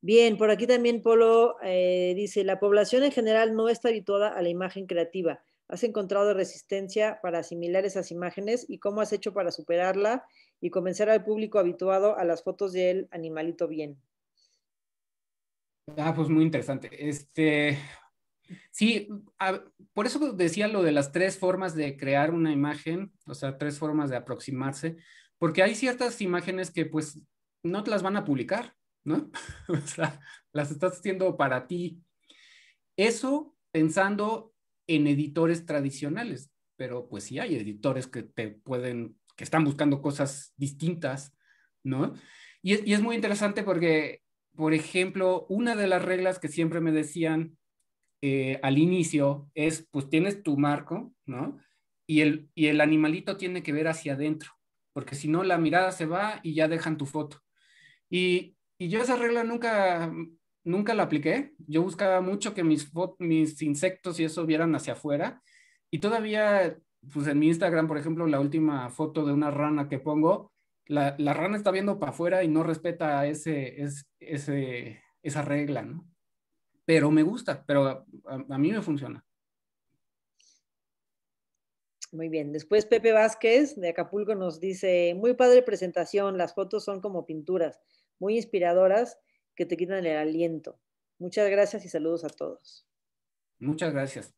Bien, por aquí también Polo eh, dice, la población en general no está habituada a la imagen creativa. ¿Has encontrado resistencia para asimilar esas imágenes y cómo has hecho para superarla y convencer al público habituado a las fotos del animalito bien? Ah, pues muy interesante. Este, Sí, por eso decía lo de las tres formas de crear una imagen, o sea, tres formas de aproximarse, porque hay ciertas imágenes que pues no te las van a publicar, ¿no? o sea, las estás haciendo para ti. Eso pensando en editores tradicionales, pero pues sí hay editores que te pueden, que están buscando cosas distintas, ¿no? y es muy interesante porque, por ejemplo, una de las reglas que siempre me decían eh, al inicio es, pues tienes tu marco, ¿no? Y el, y el animalito tiene que ver hacia adentro, porque si no, la mirada se va y ya dejan tu foto. Y, yo esa regla nunca, nunca la apliqué. Yo buscaba mucho que mis, mis insectos y eso vieran hacia afuera. Y todavía, pues en mi Instagram, por ejemplo, la última foto de una rana que pongo, la, rana está viendo para afuera y no respeta ese, esa regla, ¿no? pero me gusta, pero a, mí me funciona. Muy bien, después Pepe Vázquez de Acapulco nos dice, muy padre presentación, las fotos son como pinturas, muy inspiradoras que te quitan el aliento. Muchas gracias y saludos a todos. Muchas gracias.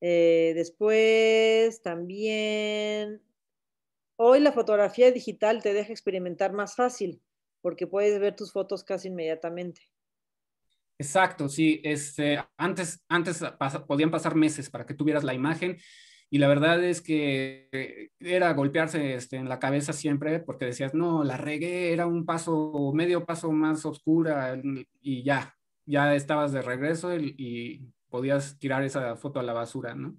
Eh, después también, hoy la fotografía digital te deja experimentar más fácil porque puedes ver tus fotos casi inmediatamente. Exacto, sí. Este, antes antes podían pasar meses para que tuvieras la imagen y la verdad es que era golpearse este, en la cabeza siempre porque decías, no, la regué, era un paso, medio paso más oscura y ya, ya estabas de regreso y podías tirar esa foto a la basura, ¿no?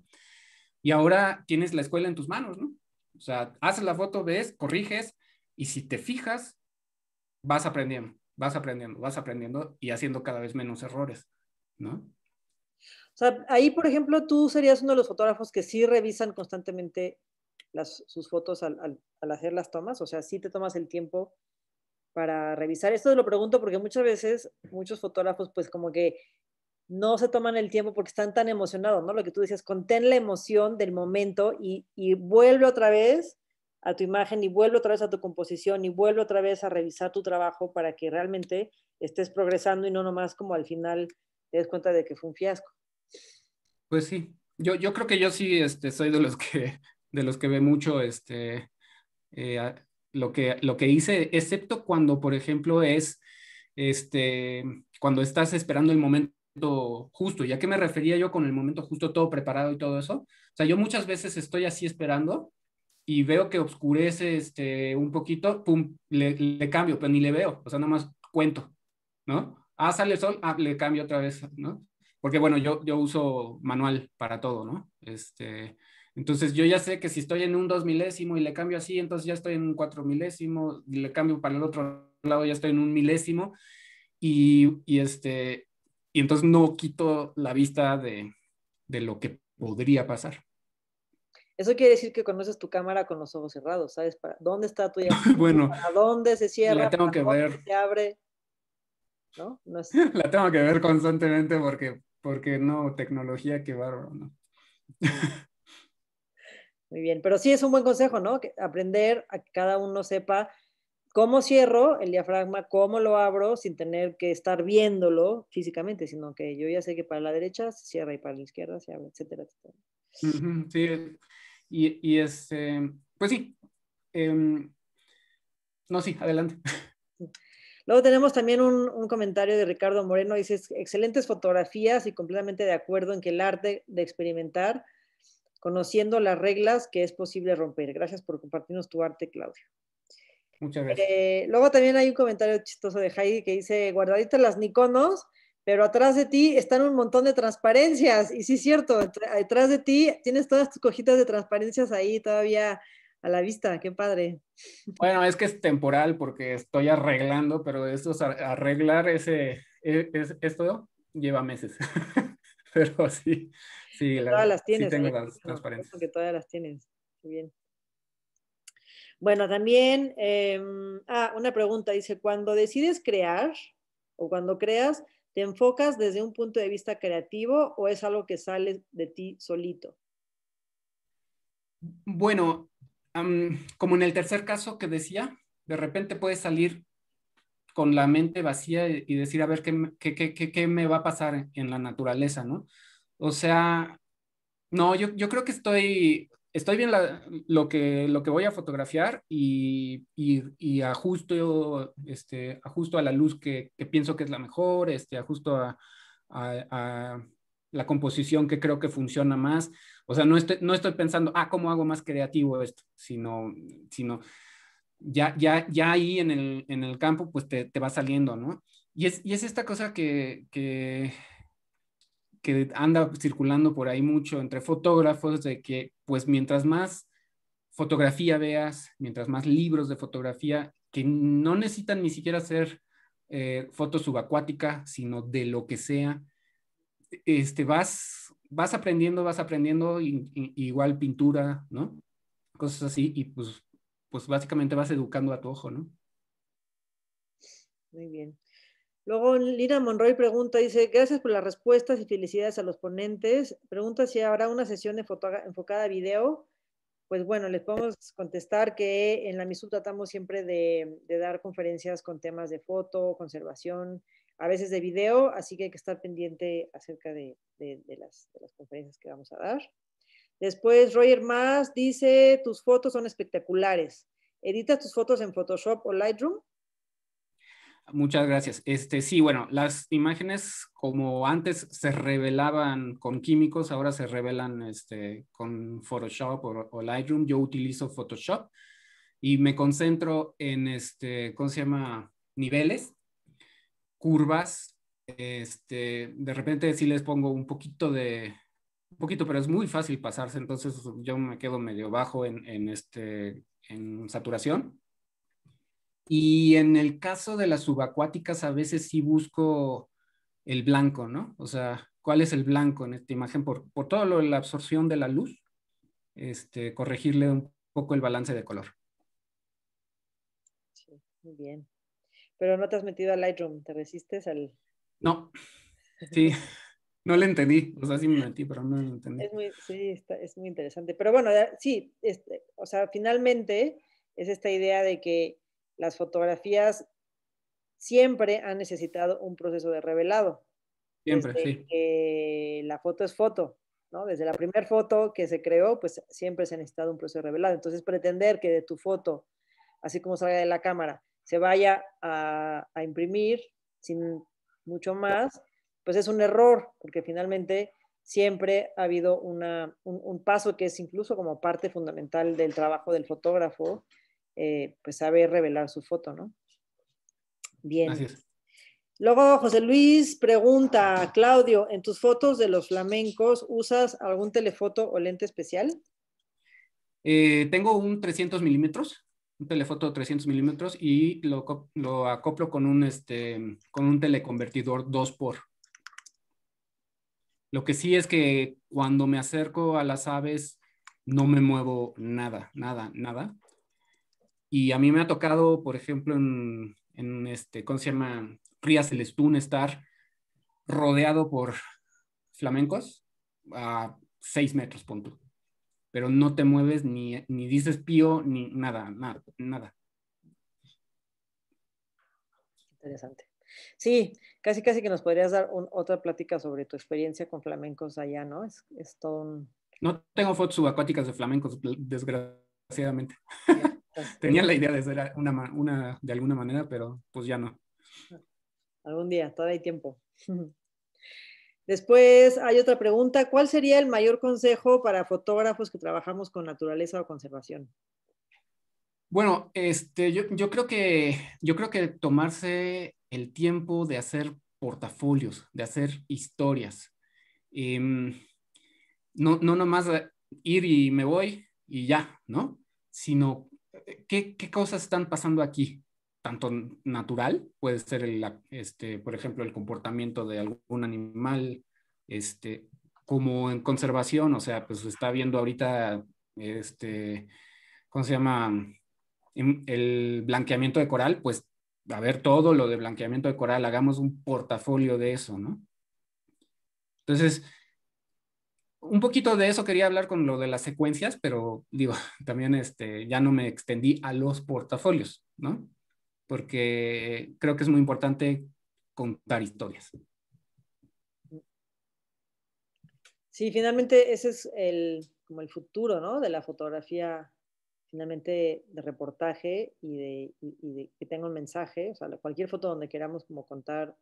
Y ahora tienes la escuela en tus manos, ¿no? O sea, haces la foto, ves, corriges y si te fijas, vas aprendiendo vas aprendiendo, vas aprendiendo y haciendo cada vez menos errores, ¿no? O sea, ahí, por ejemplo, tú serías uno de los fotógrafos que sí revisan constantemente las, sus fotos al, al, al, hacer las tomas, o sea, sí te tomas el tiempo para revisar. Esto lo pregunto porque muchas veces muchos fotógrafos pues como que no se toman el tiempo porque están tan emocionados, ¿no? Lo que tú decías, contén la emoción del momento y, y vuelve otra vez a tu imagen y vuelvo otra vez a tu composición y vuelvo otra vez a revisar tu trabajo para que realmente estés progresando y no nomás como al final te des cuenta de que fue un fiasco. Pues sí, yo, yo creo que yo sí este, soy de los que de los que ve mucho este eh, lo que lo que hice, excepto cuando, por ejemplo, es este cuando estás esperando el momento justo. ya que me refería yo con el momento justo, todo preparado y todo eso? O sea, yo muchas veces estoy así esperando y veo que oscurece este, un poquito, pum, le, cambio, pero ni le veo, o sea, nada más cuento, ¿no? Ah, sale el sol, ah, le cambio otra vez, ¿no? Porque bueno, yo, yo uso manual para todo, ¿no? Este, entonces yo ya sé que si estoy en un dos milésimo y le cambio así, entonces ya estoy en un cuatro milésimo, y le cambio para el otro lado, ya estoy en un milésimo, y, este, y entonces no quito la vista de, de lo que podría pasar. Eso quiere decir que conoces tu cámara con los ojos cerrados, ¿sabes? Para, ¿Dónde está tu bueno, a dónde se cierra? que se abre? ¿No? no es... La tengo que ver constantemente porque, porque no, tecnología, qué bárbaro, ¿no? Muy bien, pero sí es un buen consejo, ¿no? Que aprender a que cada uno sepa cómo cierro el diafragma, cómo lo abro sin tener que estar viéndolo físicamente, sino que yo ya sé que para la derecha se cierra y para la izquierda se abre, etcétera, etcétera. Sí, y, y este, pues sí. Em, no, sí, adelante. Luego tenemos también un, comentario de Ricardo Moreno, dice, excelentes fotografías y completamente de acuerdo en que el arte de experimentar, conociendo las reglas que es posible romper. Gracias por compartirnos tu arte, Claudio. Muchas gracias. Eh, luego también hay un comentario chistoso de Heidi que dice, guardaditas las Nikonos, pero atrás de ti están un montón de transparencias. Y sí, es cierto, detrás de ti tienes todas tus cojitas de transparencias ahí todavía a la vista. Qué padre. Bueno, es que es temporal porque estoy arreglando, pero esto arreglar ese, e, es, esto lleva meses. pero sí, sí, ¿eh? todas las tienes. Sí tengo las transparencias. todas las tienes. Muy bien. Bueno, también, em, ah, una pregunta, dice, cuando decides crear o cuando creas, ¿Te enfocas desde un punto de vista creativo o es algo que sale de ti solito? Bueno, como en el tercer caso que decía, de repente puedes salir con la mente vacía y decir, a ver, ¿qué, qué, me va a pasar en la naturaleza, no? O sea, no, yo, yo creo que estoy estoy bien lo, que, lo que voy a fotografiar y, ajusto, este, ajusto a la luz que, pienso que es la mejor, este, ajusto a, la composición que creo que funciona más. O sea, no estoy, no estoy pensando, ah, ¿cómo hago más creativo esto? Sino, sino ya, ya, ya ahí en el, campo, pues te, va saliendo, ¿no? Y es, y es esta cosa que que anda circulando por ahí mucho entre fotógrafos de que pues mientras más fotografía veas, mientras más libros de fotografía, que no necesitan ni siquiera ser eh, fotos foto subacuática, sino de lo que sea, este, vas, vas aprendiendo, vas aprendiendo igual pintura, ¿no? Cosas así y pues, pues básicamente vas educando a tu ojo, ¿no? Muy bien. Luego Lina Monroy pregunta, dice, gracias por las respuestas y felicidades a los ponentes. Pregunta si habrá una sesión de foto, enfocada a video. Pues bueno, les podemos contestar que en la MISU tratamos siempre de, dar conferencias con temas de foto, conservación, a veces de video, así que hay que estar pendiente acerca de, las, conferencias que vamos a dar. Después Roger Mas dice, tus fotos son espectaculares. ¿Editas tus fotos en Photoshop o Lightroom? Muchas gracias. Este, sí, bueno, las imágenes como antes se revelaban con químicos, ahora se revelan este, con Photoshop o, Lightroom. Yo utilizo Photoshop y me concentro en, este, ¿cómo se llama? Niveles, curvas. Este, de repente sí les pongo un poquito de, un poquito, pero es muy fácil pasarse, entonces yo me quedo medio bajo en, este, en saturación y en el caso de las subacuáticas, a veces sí busco el blanco, ¿no? O sea, ¿cuál es el blanco en esta imagen? Por, por todo lo de la absorción de la luz, este, corregirle un poco el balance de color. Sí, muy bien. Pero no te has metido al Lightroom, ¿te resistes al...? No, sí. No lo entendí, o sea, sí me metí, pero no lo entendí. Es muy, sí, es muy interesante. Pero bueno, sí, este, o sea, finalmente es esta idea de que las fotografías siempre han necesitado un proceso de revelado. Siempre, Que la foto es foto, ¿no? Desde la primera foto que se creó, pues siempre se ha necesitado un proceso de revelado. Entonces, pretender que de tu foto, así como salga de la cámara, se vaya a, imprimir sin mucho más, pues es un error, porque finalmente siempre ha habido un, paso que es incluso como parte fundamental del trabajo del fotógrafo, eh, pues saber revelar su foto, ¿no? Bien. Luego José Luis pregunta, Claudio, ¿en tus fotos de los flamencos usas algún telefoto o lente especial? Eh, tengo un 300 milímetros, un telefoto de 300 milímetros y lo, acoplo con un, este, con un teleconvertidor 2x. Lo que sí es que cuando me acerco a las aves no me muevo nada, nada, nada. Y a mí me ha tocado, por ejemplo, en, este, ¿cómo se llama? Ría Celestún, estar rodeado por flamencos a seis metros, punto. Pero no te mueves ni, ni dices pío, ni nada, nada, nada. Interesante. Sí, casi casi que nos podrías dar otra plática sobre tu experiencia con flamencos allá, ¿no? Es, es todo No tengo fotos subacuáticas de flamencos, desgraciadamente. Tenía la idea de ser una, de alguna manera, pero pues ya no. Algún día, todavía hay tiempo. Después hay otra pregunta. ¿Cuál sería el mayor consejo para fotógrafos que trabajamos con naturaleza o conservación? Bueno, este, yo, yo, creo que, yo creo que tomarse el tiempo de hacer portafolios, de hacer historias. Em, no, no nomás ir y me voy y ya, ¿no? Sino eh, ¿qué, cosas están pasando aquí? Tanto natural, puede ser, el, este, por ejemplo, el comportamiento de algún animal, este, como en conservación, o sea, pues está viendo ahorita, este, ¿cómo se llama? Em, el blanqueamiento de coral, pues a ver todo lo de blanqueamiento de coral, hagamos un portafolio de eso, ¿no? Entonces, un poquito de eso quería hablar con lo de las secuencias, pero digo, también este, ya no me extendí a los portafolios, ¿no? Porque creo que es muy importante contar historias. Sí, finalmente ese es el, como el futuro, ¿no? De la fotografía, finalmente de reportaje y de, que tenga un mensaje, o sea, cualquier foto donde queramos como contar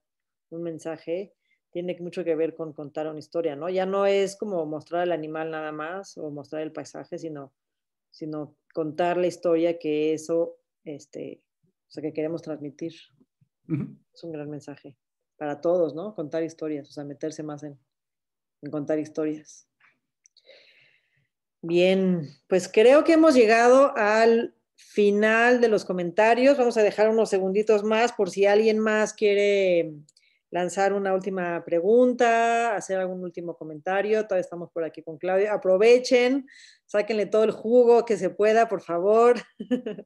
un mensaje, tiene mucho que ver con contar una historia, ¿no? Ya no es como mostrar el animal nada más o mostrar el paisaje, sino, sino contar la historia que eso, este, o sea, que queremos transmitir. Es un gran mensaje para todos, ¿no? Contar historias, o sea, meterse más en contar historias. Bien, pues creo que hemos llegado al final de los comentarios. Vamos a dejar unos segunditos más por si alguien más quiere lanzar una última pregunta, hacer algún último comentario. Todavía estamos por aquí con Claudia. Aprovechen, sáquenle todo el jugo que se pueda, por favor.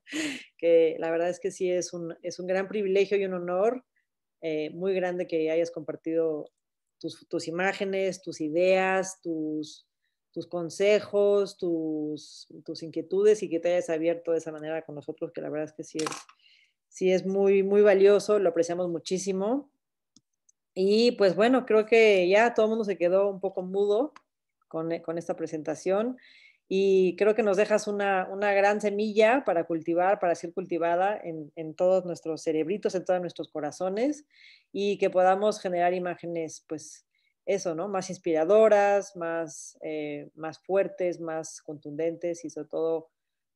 que la verdad es que sí es un, es un gran privilegio y un honor eh, muy grande que hayas compartido tus, imágenes, tus ideas, tus, tus consejos, tus, inquietudes y que te hayas abierto de esa manera con nosotros, que la verdad es que sí es, sí es muy, muy valioso, lo apreciamos muchísimo. Y pues bueno, creo que ya todo el mundo se quedó un poco mudo con, eh, esta presentación y creo que nos dejas una, gran semilla para cultivar, para ser cultivada en, todos nuestros cerebritos, en todos nuestros corazones y que podamos generar imágenes, pues eso, ¿no? Más inspiradoras, más, eh, más fuertes, más contundentes y sobre todo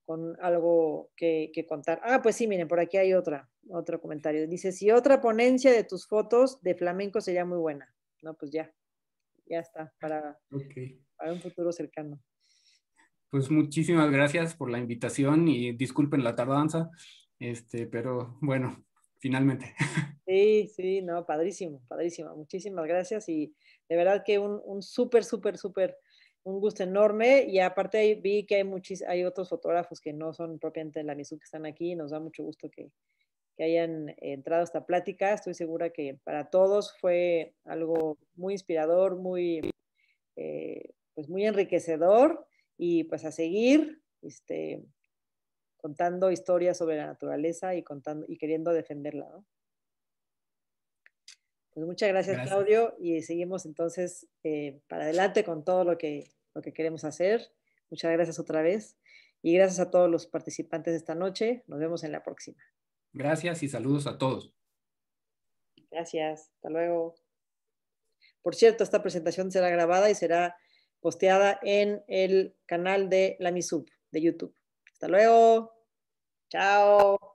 con algo que, contar. Ah, pues sí, miren, por aquí hay otra, otro comentario. Dice, si otra ponencia de tus fotos de flamenco sería muy buena. No, pues ya, ya está, para, un futuro cercano. Pues muchísimas gracias por la invitación y disculpen la tardanza, este, pero bueno, finalmente. Sí, sí, no, padrísimo, padrísimo. Muchísimas gracias y de verdad que un, un súper, súper, súper un gusto enorme y aparte vi que hay, hay otros fotógrafos que no son propiamente de la MISU que están aquí y nos da mucho gusto que, hayan entrado a esta plática. Estoy segura que para todos fue algo muy inspirador, muy, eh, pues muy enriquecedor y pues a seguir este, contando historias sobre la naturaleza y, contando, y queriendo defenderla. Pues, muchas gracias, Claudio, y seguimos entonces eh, para adelante con todo lo que, lo que queremos hacer. Muchas gracias otra vez y gracias a todos los participantes de esta noche. Nos vemos en la próxima. Gracias y saludos a todos. Gracias, hasta luego. Por cierto, esta presentación será grabada y será posteada en el canal de la MISUB de YouTube. Hasta luego. Chao.